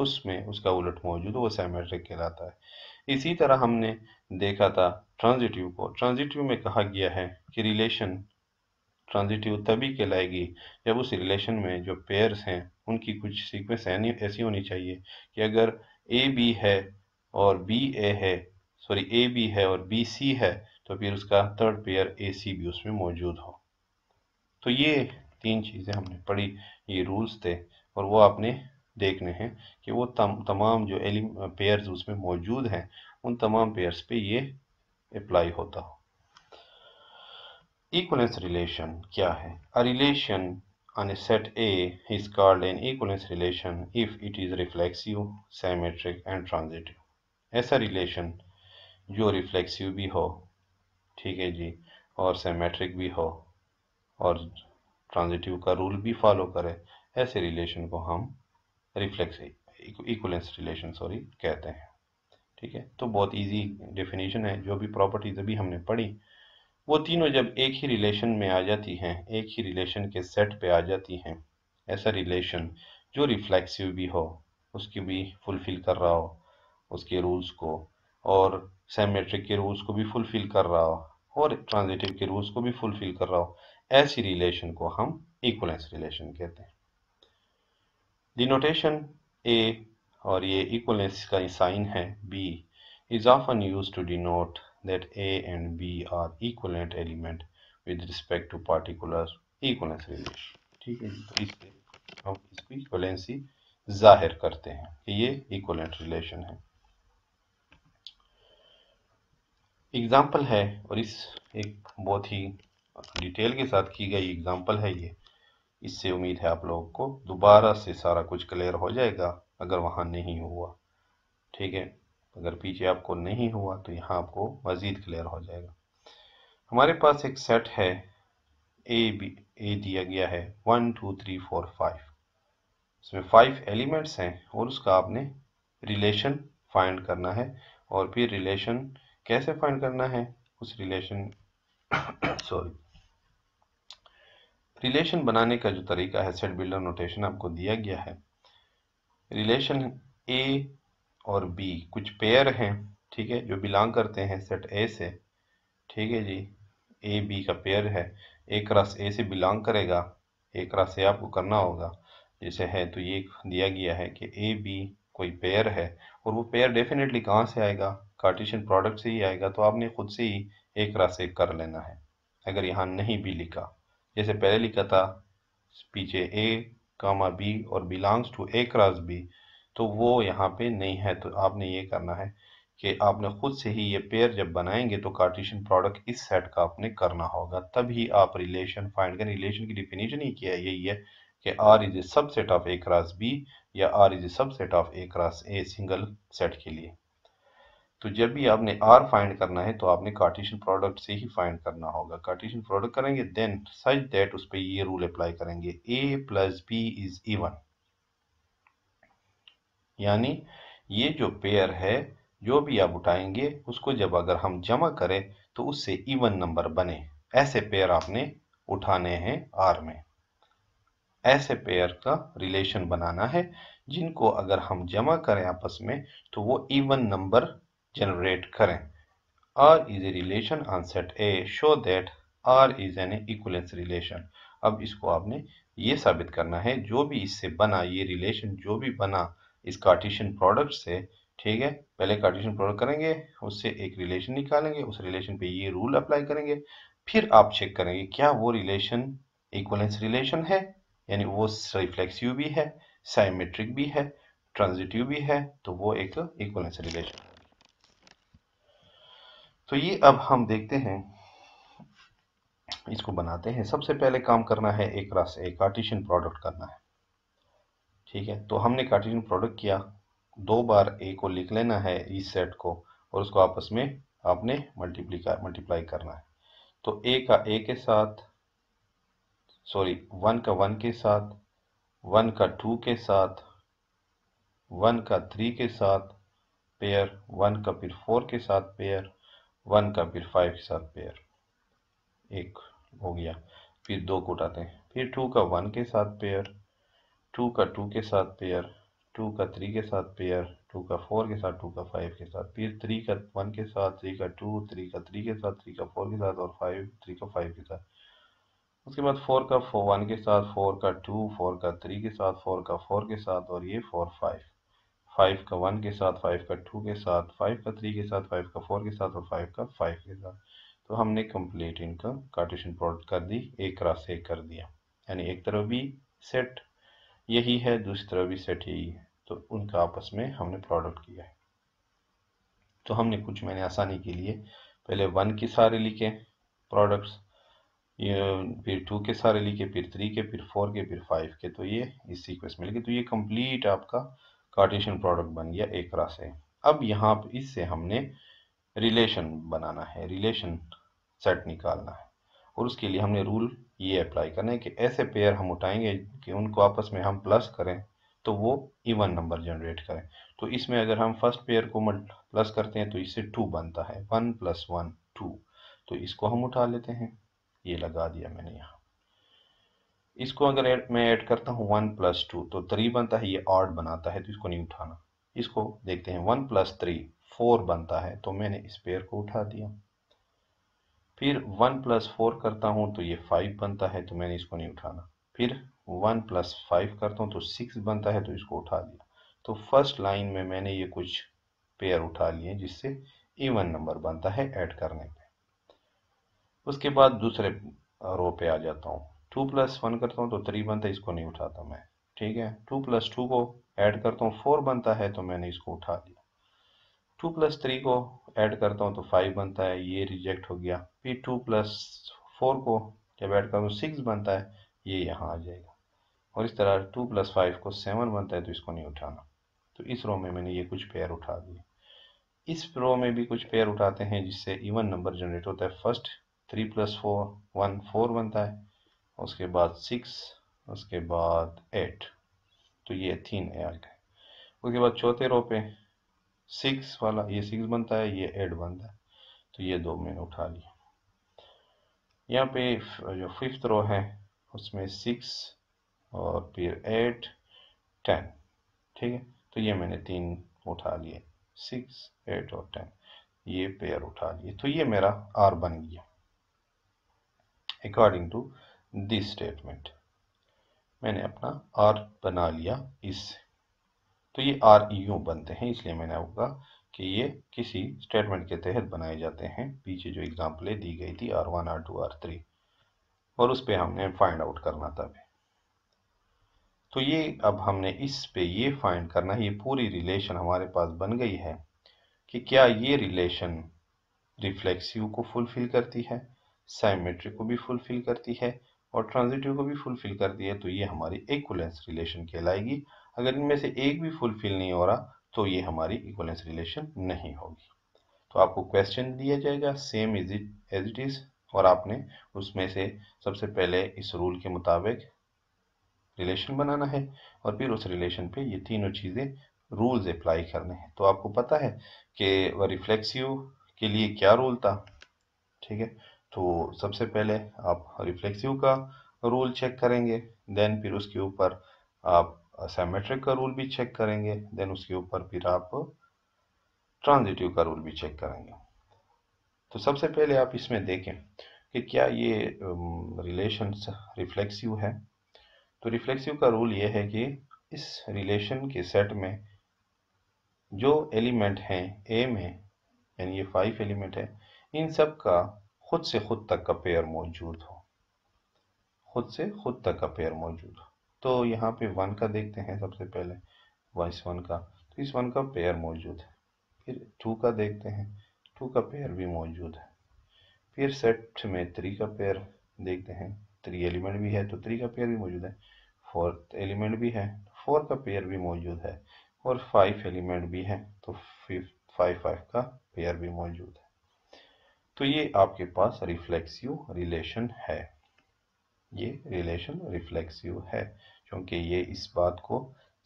A: उसमें उसका उलट मौजूद वो साइमेट्रिक कहलाता है इसी तरह हमने देखा था ट्रांजिटिव को ट्रांजिटिव में कहा गया है कि रिलेशन ट्रांजिटिव तभी कहलाएगी जब उस रिलेशन में जो पेयर्स हैं उनकी कुछ सीक्वेंस ऐसी होनी चाहिए कि अगर ए बी है और बी ए है सॉरी ए बी है और बी सी है तो फिर उसका थर्ड पेयर ए सी भी उसमें मौजूद हो तो ये तीन चीज़ें हमने पढ़ी ये रूल्स थे और वो आपने देखने हैं कि वो तम, तमाम जो एलि पेयर्स उसमें मौजूद हैं उन तमाम पेयर्स पे ये अप्लाई होता हो इक्वलेंस रिलेशन क्या है a relation on a set A is called an equivalence relation if it is reflexive symmetric and transitive ऐसा रिलेशन जो रिफ्लेक्सिव भी हो ठीक है जी और सेमेट्रिक भी हो और ट्रांजिटिव का रूल भी फॉलो करे ऐसे रिलेशन को हम रिफ्लेक्स इक्वलेंस रिलेशन सॉरी कहते हैं ठीक है तो बहुत इजी डेफिनेशन है जो भी प्रॉपर्टीज अभी हमने पढ़ी वो तीनों जब एक ही रिलेशन में आ जाती हैं एक ही रिलेशन के सेट पे आ जाती हैं ऐसा रिलेशन जो रिफ्लेक्सिव भी हो उसकी भी फुलफिल कर रहा हो उसके रूल्स को और सेमेट्रिक के रूल्स को भी फुलफिल कर रहा हो और ट्रांजिटिव के रूल्स को भी फुलफिल कर रहा हो ऐसी रिलेशन को हम इक्वलेंस रिलेशन कहते हैं डिनोटेशन ए और ये इक्वलेंस का साइन है B is often use to denote that A and B are equivalent element with respect to particular equivalence relation ठीक है तो इससे हम इसकी इक्वलेंसी जाहिर करते हैं कि ये इक्वलेंट रिलेशन है एग्जाम्पल है और इस एक बहुत ही डिटेल के साथ की गई एग्जाम्पल है ये इससे उम्मीद है आप लोगों को दोबारा से सारा कुछ क्लियर हो जाएगा अगर वहाँ नहीं हुआ ठीक है अगर पीछे आपको नहीं हुआ तो यहाँ आपको मज़ीद क्लियर हो जाएगा हमारे पास एक सेट है ए बी ए दिया गया है one two three four five इसमें फाइव एलिमेंट्स हैं और उसका आपने रिलेशन फाइंड करना है और फिर रिलेशन कैसे फाइंड करना है उस रिलेशन सॉरी रिलेशन बनाने का जो तरीका है सेट बिल्डर नोटेशन आपको दिया गया है रिलेशन ए और बी कुछ पेयर हैं ठीक है जो बिलोंग करते हैं सेट ए से ठीक है जी ए बी का पेयर है ए क्रॉस ए से बिलोंग करेगा ए क्रॉस ए आपको करना होगा जैसे है तो ये दिया गया है कि ए बी कोई पेयर है और वो पेयर डेफिनेटली कहाँ से आएगा कार्टिशन प्रोडक्ट से ही आएगा तो आपने खुद से ही एक क्रॉस कर लेना है अगर यहाँ नहीं भी लिखा जैसे पहले लिखा था पीछे ए कामा बी और belongs to A cross B तो वो यहाँ पे नहीं है तो आपने ये करना है कि आपने खुद से ही ये पेयर जब बनाएंगे तो कार्टिशन प्रोडक्ट इस सेट का आपने करना होगा तभी आप रिलेशन फाइंड करें रिलेशन की डिफिनीशन ही क्या है यही है कि R is a subset of A cross B या R is a subset of A cross A single set के लिए तो जब भी आपने आर फाइंड करना है तो आपने कार्टिशन प्रोडक्ट से ही फाइंड करना होगा कार्टिशन प्रोडक्ट करेंगे देन सच दैट उस पर ये रूल अप्लाई करेंगे A plus B is even यानी ये जो पेयर है जो भी आप उठाएंगे उसको जब अगर हम जमा करें तो उससे इवन नंबर बने ऐसे पेयर आपने उठाने हैं आर में ऐसे पेयर का रिलेशन बनाना है जिनको अगर हम जमा करें आपस में तो वो इवन नंबर जनरेट करें R is a relation on set A show that R is an equivalence relation अब इसको आपने ये साबित करना है जो भी इससे बना ये रिलेशन जो भी बना इस कार्टिशन प्रोडक्ट से ठीक है पहले कार्टिशन प्रोडक्ट करेंगे उससे एक रिलेशन निकालेंगे उस रिलेशन पे ये रूल अप्लाई करेंगे फिर आप चेक करेंगे क्या वो रिलेशन इक्वलेंस रिलेशन है यानी वो रिफ्लेक्सिव भी है साइमेट्रिक भी है ट्रांजिटिव भी है तो वो एक इक्वलेंस रिलेशन तो ये अब हम देखते हैं इसको बनाते हैं सबसे पहले काम करना है एक रस एक कार्टिशन प्रोडक्ट करना है ठीक है तो हमने कार्टिशन प्रोडक्ट किया दो बार ए को लिख लेना है इस सेट को और उसको आपस में आपने मल्टीप्लीका मल्टीप्लाई करना है तो ए का ए के साथ सॉरी वन का वन के साथ वन का टू के साथ वन का थ्री के साथ पेयर वन का फिर फोर के साथ पेयर वन का फिर फाइव के साथ पेयर एक हो गया फिर दो को उठाते हैं फिर टू का वन के साथ पेयर टू का टू के साथ पेयर टू का थ्री के साथ पेयर टू का फोर के साथ टू का फाइव के साथ फिर थ्री का वन के साथ थ्री का टू थ्री का थ्री के साथ थ्री का फोर के साथ और फाइव थ्री का फाइव के साथ उसके बाद फोर का फोर वन के साथ फोर का टू फोर का थ्री के साथ फोर का फोर के साथ और ये फोर फाइव फाइव का वन के साथ फाइव का टू के साथ फाइव का थ्री के साथ फाइव का फोर के साथ और फाइव का फाइव के साथ तो हमने कंप्लीट इनका कार्टेशन प्रोडक्ट कर दी एक क्रॉस एक कर दिया यानी एक तरफ भी सेट यही है दूसरी तरफ भी सेट यही है तो उनका आपस में हमने प्रोडक्ट किया है तो हमने कुछ मैंने आसानी के लिए पहले वन के सारे लिखे प्रोडक्ट्स फिर टू के सारे लिखे फिर थ्री के फिर फोर के फिर फाइव के तो ये इस सीक्वेंस में लिखे तो ये कंप्लीट आपका कार्टेशियन प्रोडक्ट बन गया एक से अब यहाँ इससे हमने रिलेशन बनाना है रिलेशन सेट निकालना है और उसके लिए हमने रूल ये अप्लाई करना है कि ऐसे पेयर हम उठाएंगे कि उनको आपस में हम प्लस करें तो वो इवन नंबर जनरेट करें तो इसमें अगर हम फर्स्ट पेयर को प्लस करते हैं तो इससे टू बनता है वन प्लस वन टू तो इसको हम उठा लेते हैं ये लगा दिया मैंने यहाँ इसको अगर एड, मैं ऐड करता हूँ वन प्लस टू तो थ्री बनता तो है ये आठ बनाता है तो इसको नहीं उठाना इसको देखते हैं वन प्लस थ्री फोर बनता है तो मैंने इस पेयर को उठा दिया फिर वन प्लस फोर करता हूँ तो ये फाइव बनता है तो मैंने इसको नहीं उठाना फिर वन प्लस फाइव करता हूँ तो सिक्स बनता है तो इसको उठा दिया तो फर्स्ट लाइन में मैंने ये कुछ पेयर उठा लिए जिससे इवन नंबर बनता है ऐड करने पे उसके बाद दूसरे रो पे आ जाता हूँ टू प्लस वन करता हूँ तो थ्री बनता है इसको नहीं उठाता मैं ठीक है टू प्लस टू को ऐड करता हूँ फोर बनता है तो मैंने इसको उठा लिया टू प्लस थ्री को ऐड करता हूँ तो फाइव बनता है ये रिजेक्ट हो गया फिर टू प्लस फोर को जब ऐड हूँ सिक्स बनता है ये यहाँ आ जाएगा और इस तरह टू प्लस फाइव को सेवन बनता है तो इसको नहीं उठाना तो इस रो में मैंने ये कुछ पेयर उठा दिए इस रो में भी कुछ पेयर उठाते हैं जिससे इवन नंबर जनरेट होता है first three plus four one four बनता है उसके बाद सिक्स उसके बाद एट तो ये तीन एट है उसके बाद चौथे रो पे सिक्स वाला ये सिक्स बनता है ये एट बनता है तो ये दो मैंने उठा लिया यहाँ पे जो फिफ्थ रो है उसमें सिक्स और फिर एट टेन ठीक है तो ये मैंने तीन उठा लिए सिक्स एट और टेन ये पेयर उठा लिए तो ये मेरा आर बन गया अकॉर्डिंग टू दिस स्टेटमेंट मैंने अपना आर बना लिया इससे तो ये आर यू e बनते हैं इसलिए मैंने होगा कि ये किसी स्टेटमेंट के तहत बनाए जाते हैं पीछे जो एग्जाम्पलें दी गई थी R one R two R three और उस पर हमने फाइंड आउट करना था भी तो ये अब हमने इस पे ये फाइंड करना है ये पूरी रिलेशन हमारे पास बन गई है कि क्या ये रिलेशन रिफ्लेक्सिव को फुलफिल करती है साइमेट्रिक को भी फुलफिल करती है और ट्रांजिटिव को भी फुलफिल कर दिया तो ये हमारी इक्वलेंस रिलेशन कहलाएगी अगर इनमें से एक भी फुलफिल नहीं हो रहा तो ये हमारी इक्वलेंस रिलेशन नहीं होगी तो आपको क्वेश्चन दिया जाएगा same is it as it is और आपने उसमें से सबसे पहले इस रूल के मुताबिक रिलेशन बनाना है और फिर उस रिलेशन पे ये तीनों चीज़ें रूल्स अप्लाई करने हैं तो आपको पता है कि रिफ्लेक्सिव के लिए क्या रूल था ठीक है तो सबसे पहले आप रिफ्लेक्सिव का रूल चेक करेंगे देन फिर उसके ऊपर आप सेमेट्रिक का रूल भी चेक करेंगे देन उसके ऊपर फिर आप ट्रांजिटिव का रूल भी चेक करेंगे तो सबसे पहले आप इसमें देखें कि क्या ये रिलेशंस रिफ्लेक्सिव है तो रिफ्लेक्सिव का रूल ये है कि इस रिलेशन के सेट में जो एलिमेंट हैं ए में यानी ये फाइव एलिमेंट है इन सब का खुद से खुद तक का पेयर मौजूद हो खुद से खुद तक का पेयर मौजूद हो तो यहाँ पे वन का देखते हैं सबसे पहले वाइस वन का तो इस वन का पेयर मौजूद है फिर टू का देखते हैं टू का पेयर भी मौजूद है फिर सेट में थ्री का पेयर देखते हैं थ्री एलिमेंट भी है तो थ्री का पेयर भी मौजूद है फोर्थ एलिमेंट भी है फोर का पेयर भी मौजूद है और फाइव एलिमेंट भी है तो फिफ्थ फाइव फाइव का पेयर भी मौजूद है तो ये आपके पास रिफ्लेक्सिव रिलेशन है ये रिलेशन रिफ्लेक्सिव है क्योंकि ये इस बात को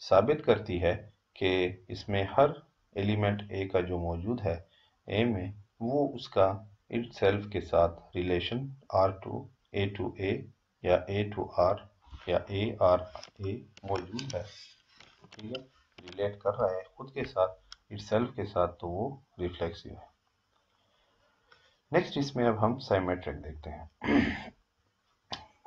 A: साबित करती है कि इसमें हर एलिमेंट ए का जो मौजूद है ए में वो उसका इट के साथ relation R two A two A या ए टू आर या ए आर ए मौजूद है रिलेट कर रहा है खुद के साथ इट के साथ तो वो रिफ्लेक्सिव है नेक्स्ट इसमें अब हम साइमेट्रिक देखते हैं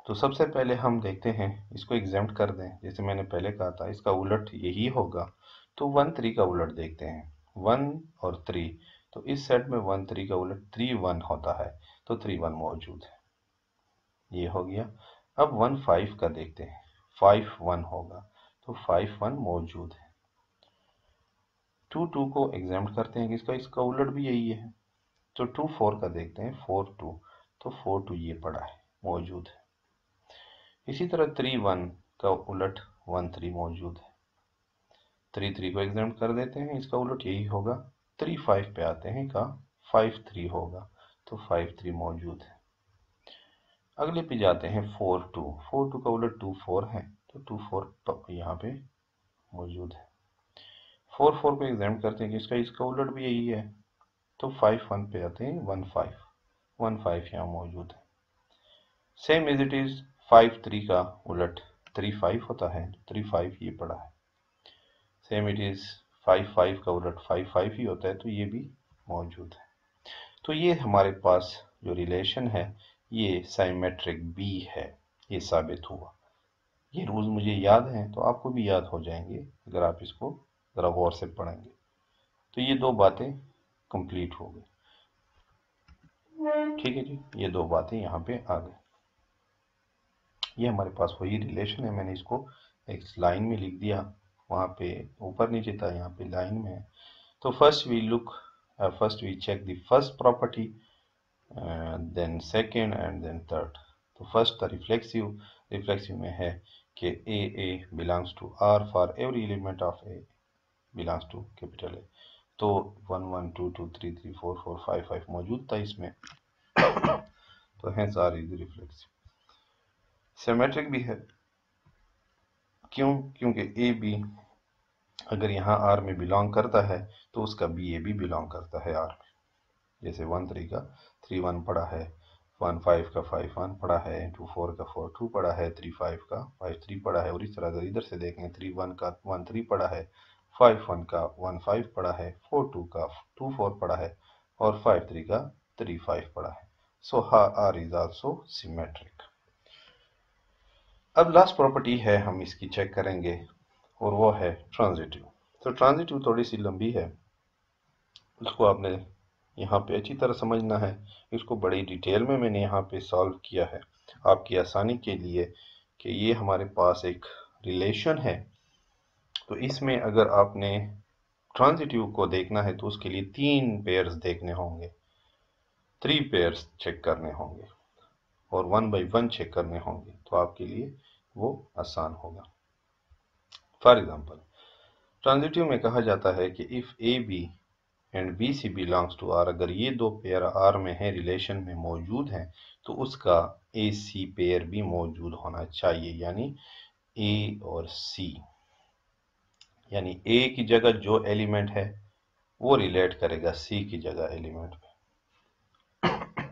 A: तो सबसे पहले हम देखते हैं इसको एग्जाम कर दें जैसे मैंने पहले कहा था इसका उलट यही होगा तो वन थ्री का उलट देखते हैं वन और थ्री तो इस सेट में वन थ्री का उलट थ्री वन होता है तो थ्री वन मौजूद है ये हो गया अब वन फाइव का देखते हैं फाइव वन होगा तो फाइव वन मौजूद है टू टू को एग्जाम करते हैं इसका इसका उलट भी यही है तो टू फोर का देखते हैं फोर टू तो फोर टू ये पड़ा है मौजूद है इसी तरह थ्री वन का उलट वन थ्री मौजूद है थ्री थ्री को एग्जाम कर देते हैं इसका उलट यही होगा थ्री फाइव पे आते हैं का फाइव थ्री होगा तो फाइव थ्री मौजूद है अगले पे जाते हैं फोर टू फोर टू का उलट टू फोर है तो टू फोर यहाँ पे मौजूद है फोर फोर को एग्जाम करते हैं कि इसका इसका उलट भी यही है तो फाइव वन पे आते हैं वन फाइव वन फाइव यहाँ मौजूद है same is it is five three का उलट थ्री फाइव होता है थ्री तो फाइव ये पड़ा है same it is five five का उलट फाइव फाइव ही होता है तो ये भी मौजूद है तो ये हमारे पास जो रिलेशन है ये साइमेट्रिक बी है ये साबित हुआ ये रूल मुझे याद हैं तो आपको भी याद हो जाएंगे अगर आप इसको ज़रा गौर से पढ़ेंगे तो ये दो बातें कंप्लीट हो गए ठीक है जी ये दो बातें यहाँ पे आ गई ये हमारे पास वही रिलेशन है मैंने इसको एक लाइन में लिख दिया वहाँ पे ऊपर नीचे था यहाँ पे लाइन में है तो first we look first we check the first property then second and then third तो फर्स्ट था रिफ्लेक्सिव रिफ्लेक्सिव में है कि A A belongs to R for every element of A belongs to capital A तो one one two two three three four four five five मौजूद था इसमें तो है सारी रिफ्लेक्सिव सेमेट्रिक भी है क्यों क्योंकि ए बी अगर यहाँ आर में बिलोंग करता है तो उसका बी ए भी बिलोंग करता है आर में जैसे वन थ्री का थ्री वन पड़ा है वन फाइव का फाइव वन पड़ा है टू फोर का फोर टू पड़ा है थ्री फाइव का फाइव थ्री पड़ा है और इस तरह अगर इधर से देखें थ्री वन का वन थ्री पड़ा है फाइव वन का वन फाइव पड़ा है फोर टू का टू फोर पड़ा है और फाइव थ्री का थ्री फाइव पड़ा है सो हा आर इज आल्सो सिमेट्रिक अब लास्ट प्रॉपर्टी है हम इसकी चेक करेंगे और वो है ट्रांजिटिव तो ट्रांजिटिव थोड़ी सी लंबी है उसको आपने यहाँ पे अच्छी तरह समझना है इसको बड़ी डिटेल में मैंने यहाँ पे सॉल्व किया है आपकी आसानी के लिए कि ये हमारे पास एक रिलेशन है तो इसमें अगर आपने ट्रांजिटिव को देखना है तो उसके लिए तीन पेयर्स देखने होंगे थ्री पेयर्स चेक करने होंगे और वन बाई वन चेक करने होंगे तो आपके लिए वो आसान होगा फॉर एग्जाम्पल ट्रांजिटिव में कहा जाता है कि if A B and B C belongs to R अगर ये दो पेयर आर में हैं रिलेशन में मौजूद हैं तो उसका ए सी पेयर भी मौजूद होना चाहिए यानी ए और सी यानी ए की जगह जो एलिमेंट है वो रिलेट करेगा सी की जगह एलिमेंट पे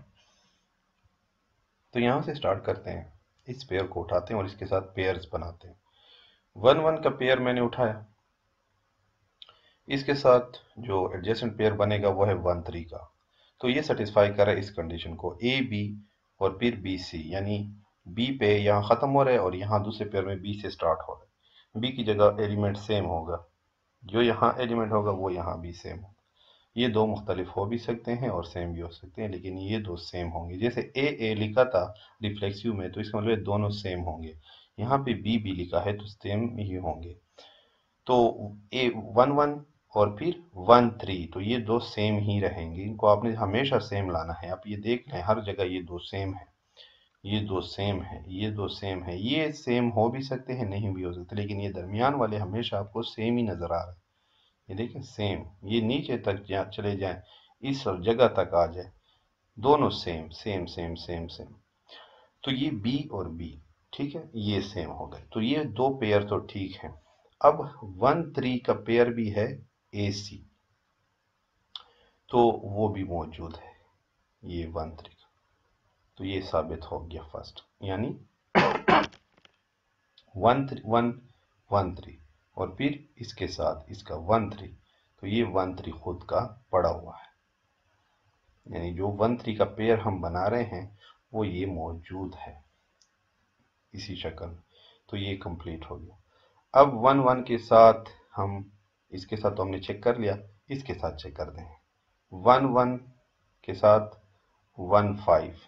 A: तो यहां से स्टार्ट करते हैं इस पेयर को उठाते हैं और इसके साथ पेयर्स बनाते हैं वन वन का पेयर मैंने उठाया इसके साथ जो एडजेसेंट पेयर बनेगा वो है वन थ्री का तो ये सेटिस्फाई कर रहा है इस कंडीशन को ए बी और फिर बी सी यानी बी पे यहाँ ख़त्म हो रहा है और यहाँ दूसरे पेयर में बी से स्टार्ट हो रहा है बी की जगह एलिमेंट सेम होगा जो यहाँ एलिमेंट होगा वो यहाँ भी सेम होगा ये दो मुख्तलिफ हो भी सकते हैं और सेम भी हो सकते हैं लेकिन ये दो सेम होंगे जैसे ए ए लिखा था रिफ्लेक्सिव में तो इसका मतलब दोनों सेम होंगे यहाँ पे बी भी लिखा है तो सेम ही होंगे तो ए वन वन और फिर वन थ्री तो ये दो सेम ही रहेंगे इनको आपने हमेशा सेम लाना है आप ये देख लें हर जगह ये दो सेम है ये दो सेम है ये दो सेम है ये सेम हो भी सकते हैं नहीं भी हो सकते लेकिन ये दरमियान वाले हमेशा आपको सेम ही नज़र आ रहे हैं ये देखें सेम ये नीचे तक जा, चले जाएँ इस जगह तक आ जाए दोनों same same same same same तो ये बी और बी ठीक है ये सेम हो गए तो ये दो पेयर तो ठीक है अब वन थ्री का पेयर भी है ए सी तो वो भी मौजूद है ये वन थ्री तो ये साबित हो गया फर्स्ट यानी one three one one three और फिर इसके साथ इसका वन थ्री तो ये वन थ्री खुद का पड़ा हुआ है यानी जो वन थ्री का पेयर हम बना रहे हैं वो ये मौजूद है इसी शक्ल तो ये कंप्लीट हो गया अब वन वन के साथ हम इसके साथ तो हमने चेक कर लिया इसके साथ चेक कर दें वन वन के साथ वन फाइव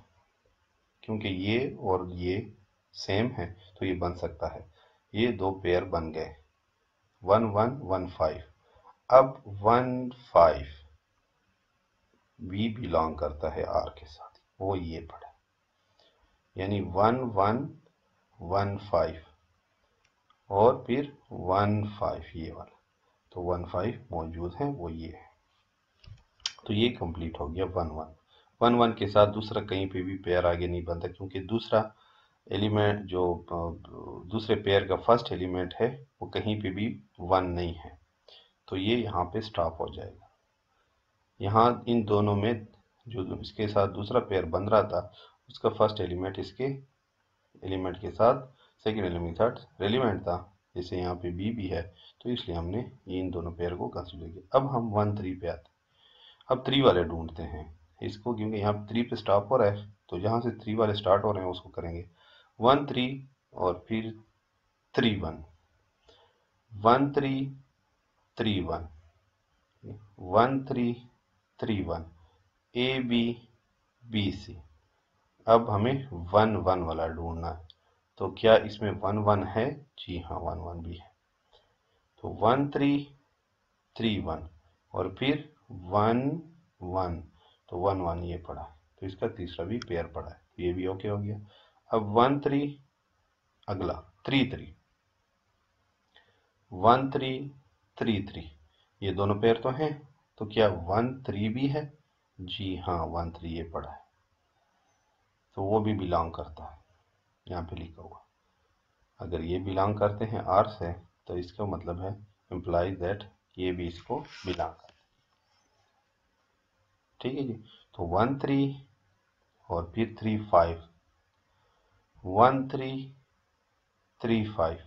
A: क्योंकि ये और ये सेम है तो ये बन सकता है ये दो पेयर बन गए वन वन वन फाइव अब वन फाइव वी बिलोंग करता है आर के साथ वो ये पड़ा यानी वन वन वन फाइव और फिर वन फाइव ये वाला तो वन फाइव मौजूद है वो ये है तो ये कंप्लीट हो गया वन वन वन वन के साथ दूसरा कहीं पे भी पेयर आगे नहीं बनता क्योंकि दूसरा एलिमेंट जो दूसरे पेयर का फर्स्ट एलिमेंट है वो कहीं पे भी वन नहीं है तो ये यहाँ पे स्टॉप हो जाएगा यहाँ इन दोनों में जो इसके साथ दूसरा पेयर बन रहा था उसका फर्स्ट एलिमेंट इसके एलिमेंट के साथ सेकेंड एलिमेंट थर्ड रेलिमेंट था जैसे यहाँ पे बी भी है तो इसलिए हमने इन दोनों पेयर को कंसिडर किया अब हम वन थ्री पे आते अब थ्री वाले ढूंढते हैं इसको क्योंकि यहाँ थ्री पे स्टॉप हो रहा है तो जहाँ से थ्री वाले स्टार्ट हो रहे हैं उसको करेंगे वन थ्री और फिर three one one three three one one three three one A B B C अब हमें वन वन वाला ढूंढना है तो क्या इसमें वन वन है जी हाँ वन वन भी है तो वन थ्री थ्री वन और फिर वन वन तो वन वन ये पड़ा तो इसका तीसरा भी पेयर पड़ा है तो ये भी ओके हो गया अब वन थ्री अगला three three one three three three ये दोनों पेयर तो हैं तो क्या वन थ्री भी है जी हाँ वन थ्री ये पड़ा है तो वो भी बिलोंग करता है यहाँ पे लिखा हुआ अगर ये बिलोंग करते हैं आर से तो इसका मतलब है एम्प्लाइज दैट ये भी इसको बिलोंग ठीक है जी तो वन थ्री और फिर three five one three three five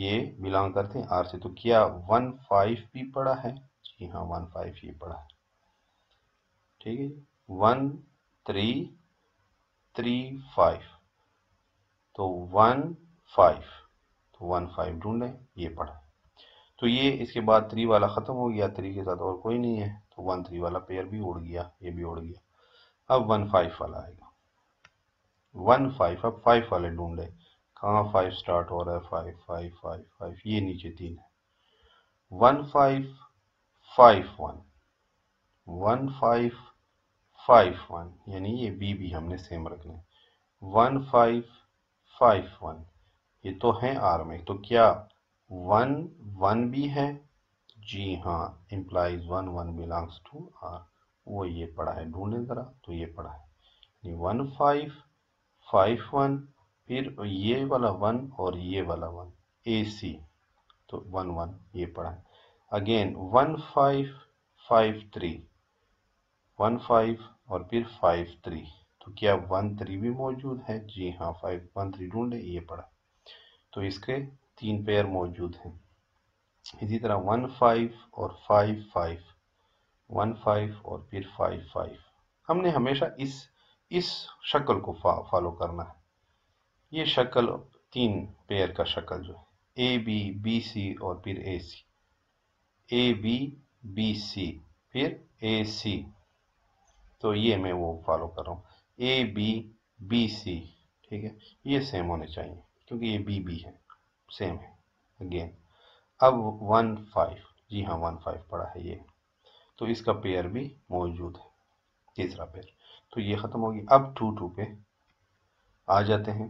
A: ये बिलोंग करते हैं आर से तो क्या वन फाइव भी पड़ा है जी हाँ वन फाइव ये पड़ा है ठीक है वन थ्री थ्री फाइव तो वन फाइव तो वन फाइव ढूंढें ये पड़ा तो ये इसके बाद थ्री वाला ख़त्म हो गया थ्री के साथ और कोई नहीं है तो वन थ्री वाला पेयर भी उड़ गया ये भी उड़ गया अब वन फाइव वाला आएगा वन फाइव अब फाइव वाले ढूंढे कहाँ फाइव स्टार्ट हो रहा है फाइव फाइव फाइव फाइव ये नीचे तीन है one five five one one five five one यानी ये बी भी हमने सेम रखना है वन फाइव फाइव वन ये तो हैं आर में तो क्या वन वन भी है जी हाँ implies one one belongs to R वो ये पढ़ा है ढूंढे ज़रा तो ये पढ़ा है वन फाइव फाइव वन फिर ये वाला वन और ये वाला वन ए सी तो वन वन ये पढ़ा है again one five five three one five और फिर फाइव थ्री तो क्या वन थ्री भी मौजूद है जी हाँ फाइव वन थ्री ढूंढे ये पढ़ा तो इसके तीन पेयर मौजूद हैं इसी तरह वन फाइव और फाइव फाइव वन फाइव और फिर फाइव फाइव हमने हमेशा इस इस शक्ल को फा, फॉलो करना है ये शक्ल तीन पेयर का शक्ल जो है ए बी बी सी और फिर A C A B B सी फिर ए सी तो ये मैं वो फॉलो कर रहा हूँ ए बी बी सी ठीक है ये सेम होने चाहिए क्योंकि ये बी बी है सेम है अगेन अब वन फाइव जी हाँ वन फाइव पड़ा है ये तो इसका पेयर भी मौजूद है तीसरा पेयर तो ये ख़त्म होगी अब टू टू पे आ जाते हैं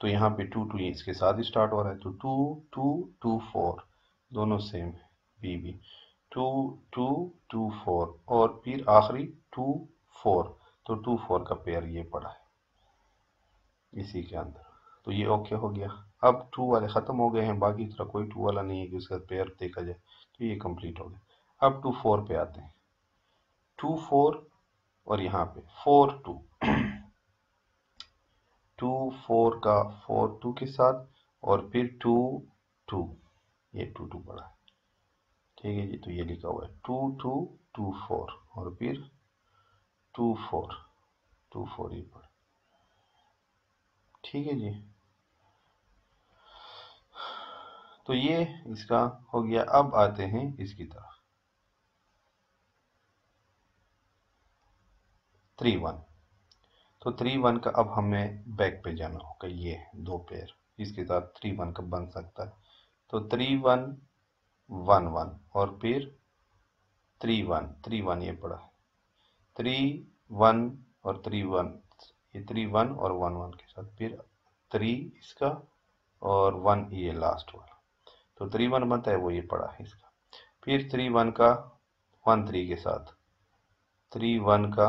A: तो यहाँ पे टू टू ये इसके साथ स्टार्ट हो रहा है तो टू टू टू फोर दोनों सेम है B B two two two four और फिर आखिरी टू फोर तो टू फोर का पेयर ये पड़ा है इसी के अंदर तो ये ओके हो गया अब टू वाले ख़त्म हो गए हैं बाकी तरह कोई टू वाला नहीं है कि उसका पेयर देखा जाए तो ये कंप्लीट हो गया अब टू फोर पे आते हैं टू फोर और यहाँ पे फोर टू टू फोर का फोर टू के साथ और फिर टू टू ये टू टू पड़ा है ठीक है जी तो ये लिखा हुआ है टू टू टू फोर और फिर टू फोर टू फोर ये पड़ा ठीक है जी तो ये इसका हो गया अब आते हैं इसकी तरफ थ्री वन तो थ्री वन का अब हमें बैक पे जाना होगा ये दो पेयर इसके साथ थ्री वन का बन सकता है तो थ्री वन वन वन और फिर थ्री वन थ्री वन ये पड़ा थ्री वन और थ्री वन ये थ्री वन और वन वन के साथ फिर थ्री इसका और वन ये लास्ट वन तो थ्री वन बनता है वो ये पड़ा है इसका फिर थ्री वन का वन थ्री के साथ थ्री वन का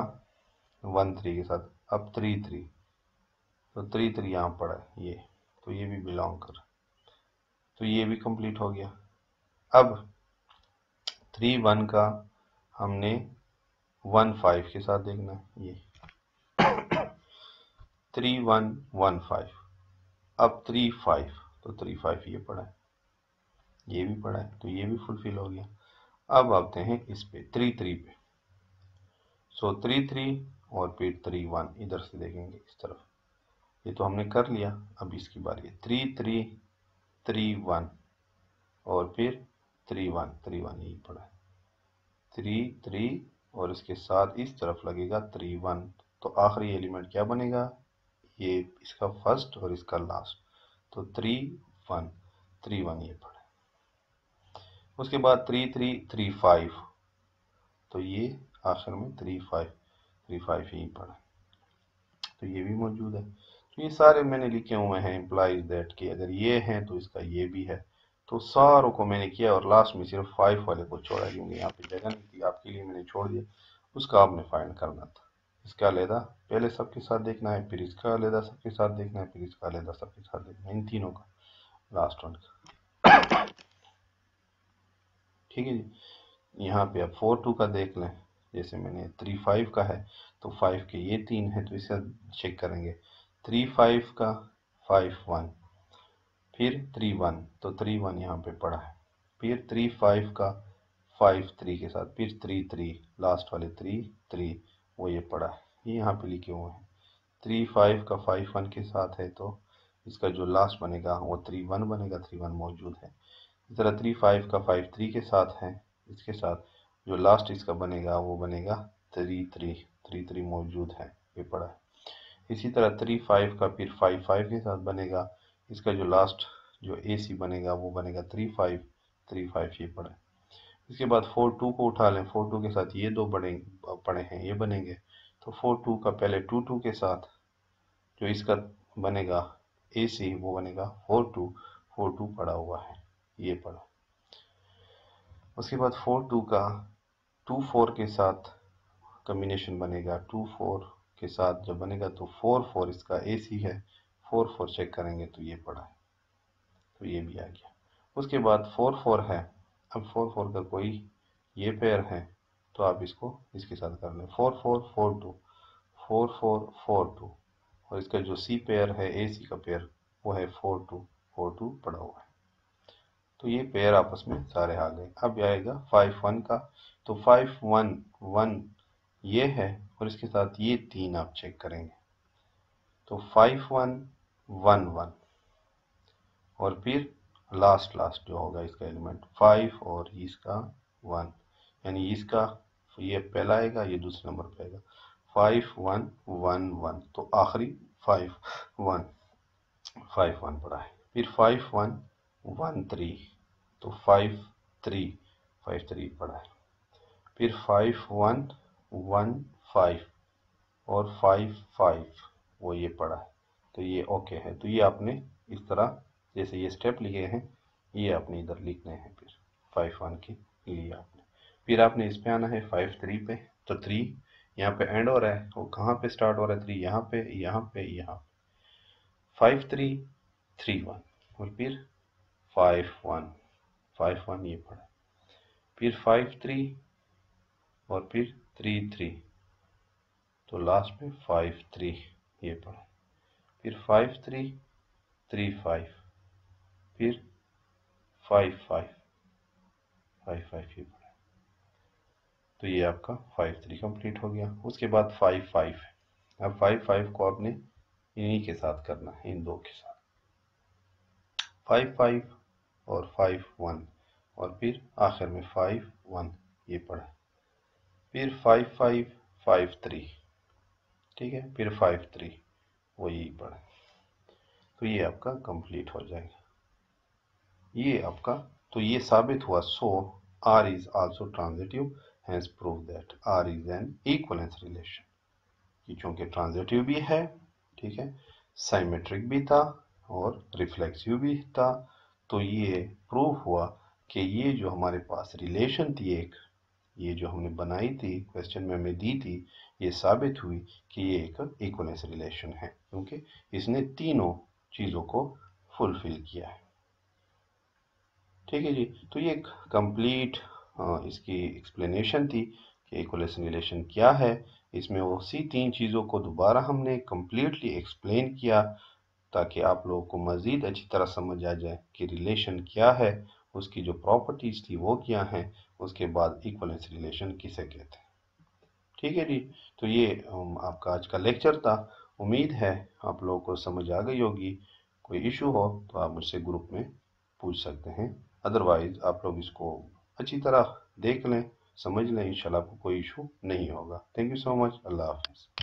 A: वन थ्री के साथ अब थ्री थ्री तो थ्री थ्री यहाँ पड़ा है ये तो ये भी बिलोंग कर तो ये भी कंप्लीट हो गया अब थ्री वन का हमने वन फाइव के साथ देखना है ये थ्री वन वन फाइव अब थ्री फाइव तो थ्री फाइव ये पड़ा है ये भी पड़ा है तो ये भी फुलफिल हो गया अब आते हैं इस पे थ्री थ्री पे सो थ्री थ्री और फिर थ्री वन इधर से देखेंगे इस तरफ ये तो हमने कर लिया अब इसकी बारी है थ्री थ्री थ्री वन और फिर थ्री वन थ्री वन यही पड़ा है थ्री थ्री और इसके साथ इस तरफ लगेगा थ्री वन तो आखिरी एलिमेंट क्या बनेगा ये इसका फर्स्ट और इसका लास्ट तो थ्री वन थ्री वन ये पड़ा उसके बाद थ्री थ्री थ्री फाइव तो ये आखिर में थ्री फाइव थ्री फाइव यहीं पड़ा तो ये भी मौजूद है तो ये सारे मैंने लिखे हुए हैं इम्प्लाइज डेट के अगर ये हैं तो इसका ये भी है तो सारों को मैंने किया और लास्ट में सिर्फ फाइव वाले को छोड़ा क्योंकि यहाँ पे जगह नहीं थी आपके लिए मैंने छोड़ दिया उसका आपने फाइंड करना था इसका अलहदा पहले सबके साथ देखना है फिर इसका अलहदा सबके साथ देखना है फिर इसका अलहदा सबके साथ देखना है इन तीनों का लास्ट वन का ठीक है जी यहाँ पे आप फोर टू का देख लें जैसे मैंने थ्री फाइव का है तो फाइव के ये तीन है तो इसे चेक करेंगे थ्री फाइव का फाइव वन फिर थ्री वन तो थ्री वन यहाँ पे पड़ा है फिर थ्री फाइव का फाइव थ्री के साथ फिर थ्री थ्री लास्ट वाले थ्री थ्री वो ये पड़ा है ये यहाँ पे लिखे हुए हैं थ्री फाइव का फाइव वन के साथ है तो इसका जो लास्ट बनेगा वो थ्री वन बनेगा थ्री वन मौजूद है इस तरह थ्री फाइव का फाइव थ्री के साथ है इसके साथ जो लास्ट इसका बनेगा वो बनेगा थ्री थ्री थ्री थ्री मौजूद है ये पड़ा है इसी तरह थ्री फाइव का फिर फाइव फाइव के साथ बनेगा इसका जो लास्ट जो ए सी बनेगा वो बनेगा थ्री फाइव थ्री फाइव ये पड़ा है इसके बाद फोर टू को उठा लें फोर टू के साथ ये दो बड़े पड़े हैं ये बनेंगे तो फोर टू का पहले टू टू के साथ जो इसका बनेगा ए सी वो बनेगा फोर टू फोर टू पड़ा हुआ है ये पढ़ो उसके बाद फोर टू का टू फोर के साथ कम्बिनेशन बनेगा टू फोर के साथ जब बनेगा तो फोर फोर इसका ए सी है फोर फोर चेक करेंगे तो ये पड़ा है तो ये भी आ गया उसके बाद फोर फोर है अब फोर फोर का कोई ये पेयर है तो आप इसको इसके साथ कर लें four four four two four four four two और इसका जो सी पेयर है ए सी का पेयर वो है फोर टू फोर टू पड़ा हुआ है तो ये पेयर आपस में सारे आ गए अब आएगा फाइव वन का तो फाइव वन वन ये है और इसके साथ ये तीन आप चेक करेंगे तो फाइव वन वन वन और फिर लास्ट लास्ट जो होगा इसका एलिमेंट फाइव और इसका वन यानी इसका ये पहला आएगा ये दूसरे नंबर पे आएगा फाइव वन वन वन तो आखिरी फाइव वन फाइव वन पड़ा है फिर फाइव वन वन थ्री तो फाइव थ्री फाइव थ्री पड़ा है फिर फाइव वन वन फाइव और फाइव फाइव वो ये पड़ा है तो ये ओके है तो ये आपने इस तरह जैसे ये स्टेप लिए हैं ये आपने इधर लिखने हैं फिर फाइव वन के लिए आपने फिर आपने इस पे आना है फाइव थ्री पे तो थ्री यहाँ पे एंड हो रहा है वो कहाँ पे स्टार्ट हो रहा है थ्री यहाँ पे यहाँ पे यहाँ पे फाइव थ्री थ्री वन और फिर फाइव वन फाइव वन ये पड़ा फिर फाइव थ्री और फिर थ्री थ्री तो लास्ट में फाइव थ्री ये पड़ा फिर फाइव थ्री थ्री फाइव फिर फाइव फाइव फाइव फाइव ये पड़ा तो ये आपका फाइव थ्री कंप्लीट हो गया उसके बाद फाइव फाइव है अब फाइव फाइव को आपने इन्हीं के साथ करना है इन दो के साथ फाइव फाइव और फाइव वन और फिर आखिर में फाइव वन ये पढ़ा फिर फाइव फाइव फाइव थ्री ठीक है फिर फाइव थ्री वही पढ़ा तो ये आपका कंप्लीट हो जाएगा ये आपका तो ये साबित हुआ so R is also transitive has prove that R is an equivalence relation ये चूंकि ट्रांजिटिव भी है ठीक है साइमेट्रिक भी था और रिफ्लेक्सिव भी था तो ये प्रूफ हुआ कि ये जो हमारे पास रिलेशन थी एक ये जो हमने बनाई थी क्वेश्चन में हमें दी थी ये साबित हुई कि ये एक इक्वलेंस रिलेशन है क्योंकि इसने तीनों चीज़ों को फुलफिल किया है ठीक है जी तो ये एक कंप्लीट इसकी एक्सप्लेनेशन थी कि इक्वलेंस रिलेशन क्या है इसमें उसी तीन चीज़ों को दोबारा हमने कम्प्लीटली एक्सप्लेन किया ताकि आप लोगों को मज़ीद अच्छी तरह समझ आ जाए कि रिलेशन क्या है उसकी जो प्रॉपर्टीज़ थी वो क्या हैं उसके बाद इक्वलेंस रिलेशन किसे कहते हैं ठीक है जी तो ये आपका आज का लेक्चर था उम्मीद है आप लोगों को समझ आ गई होगी कोई इशू हो तो आप मुझसे ग्रुप में पूछ सकते हैं अदरवाइज़ आप लोग इसको अच्छी तरह देख लें समझ लें इंशाल्लाह आपको कोई इशू नहीं होगा थैंक यू सो मच अल्लाह हाफिज़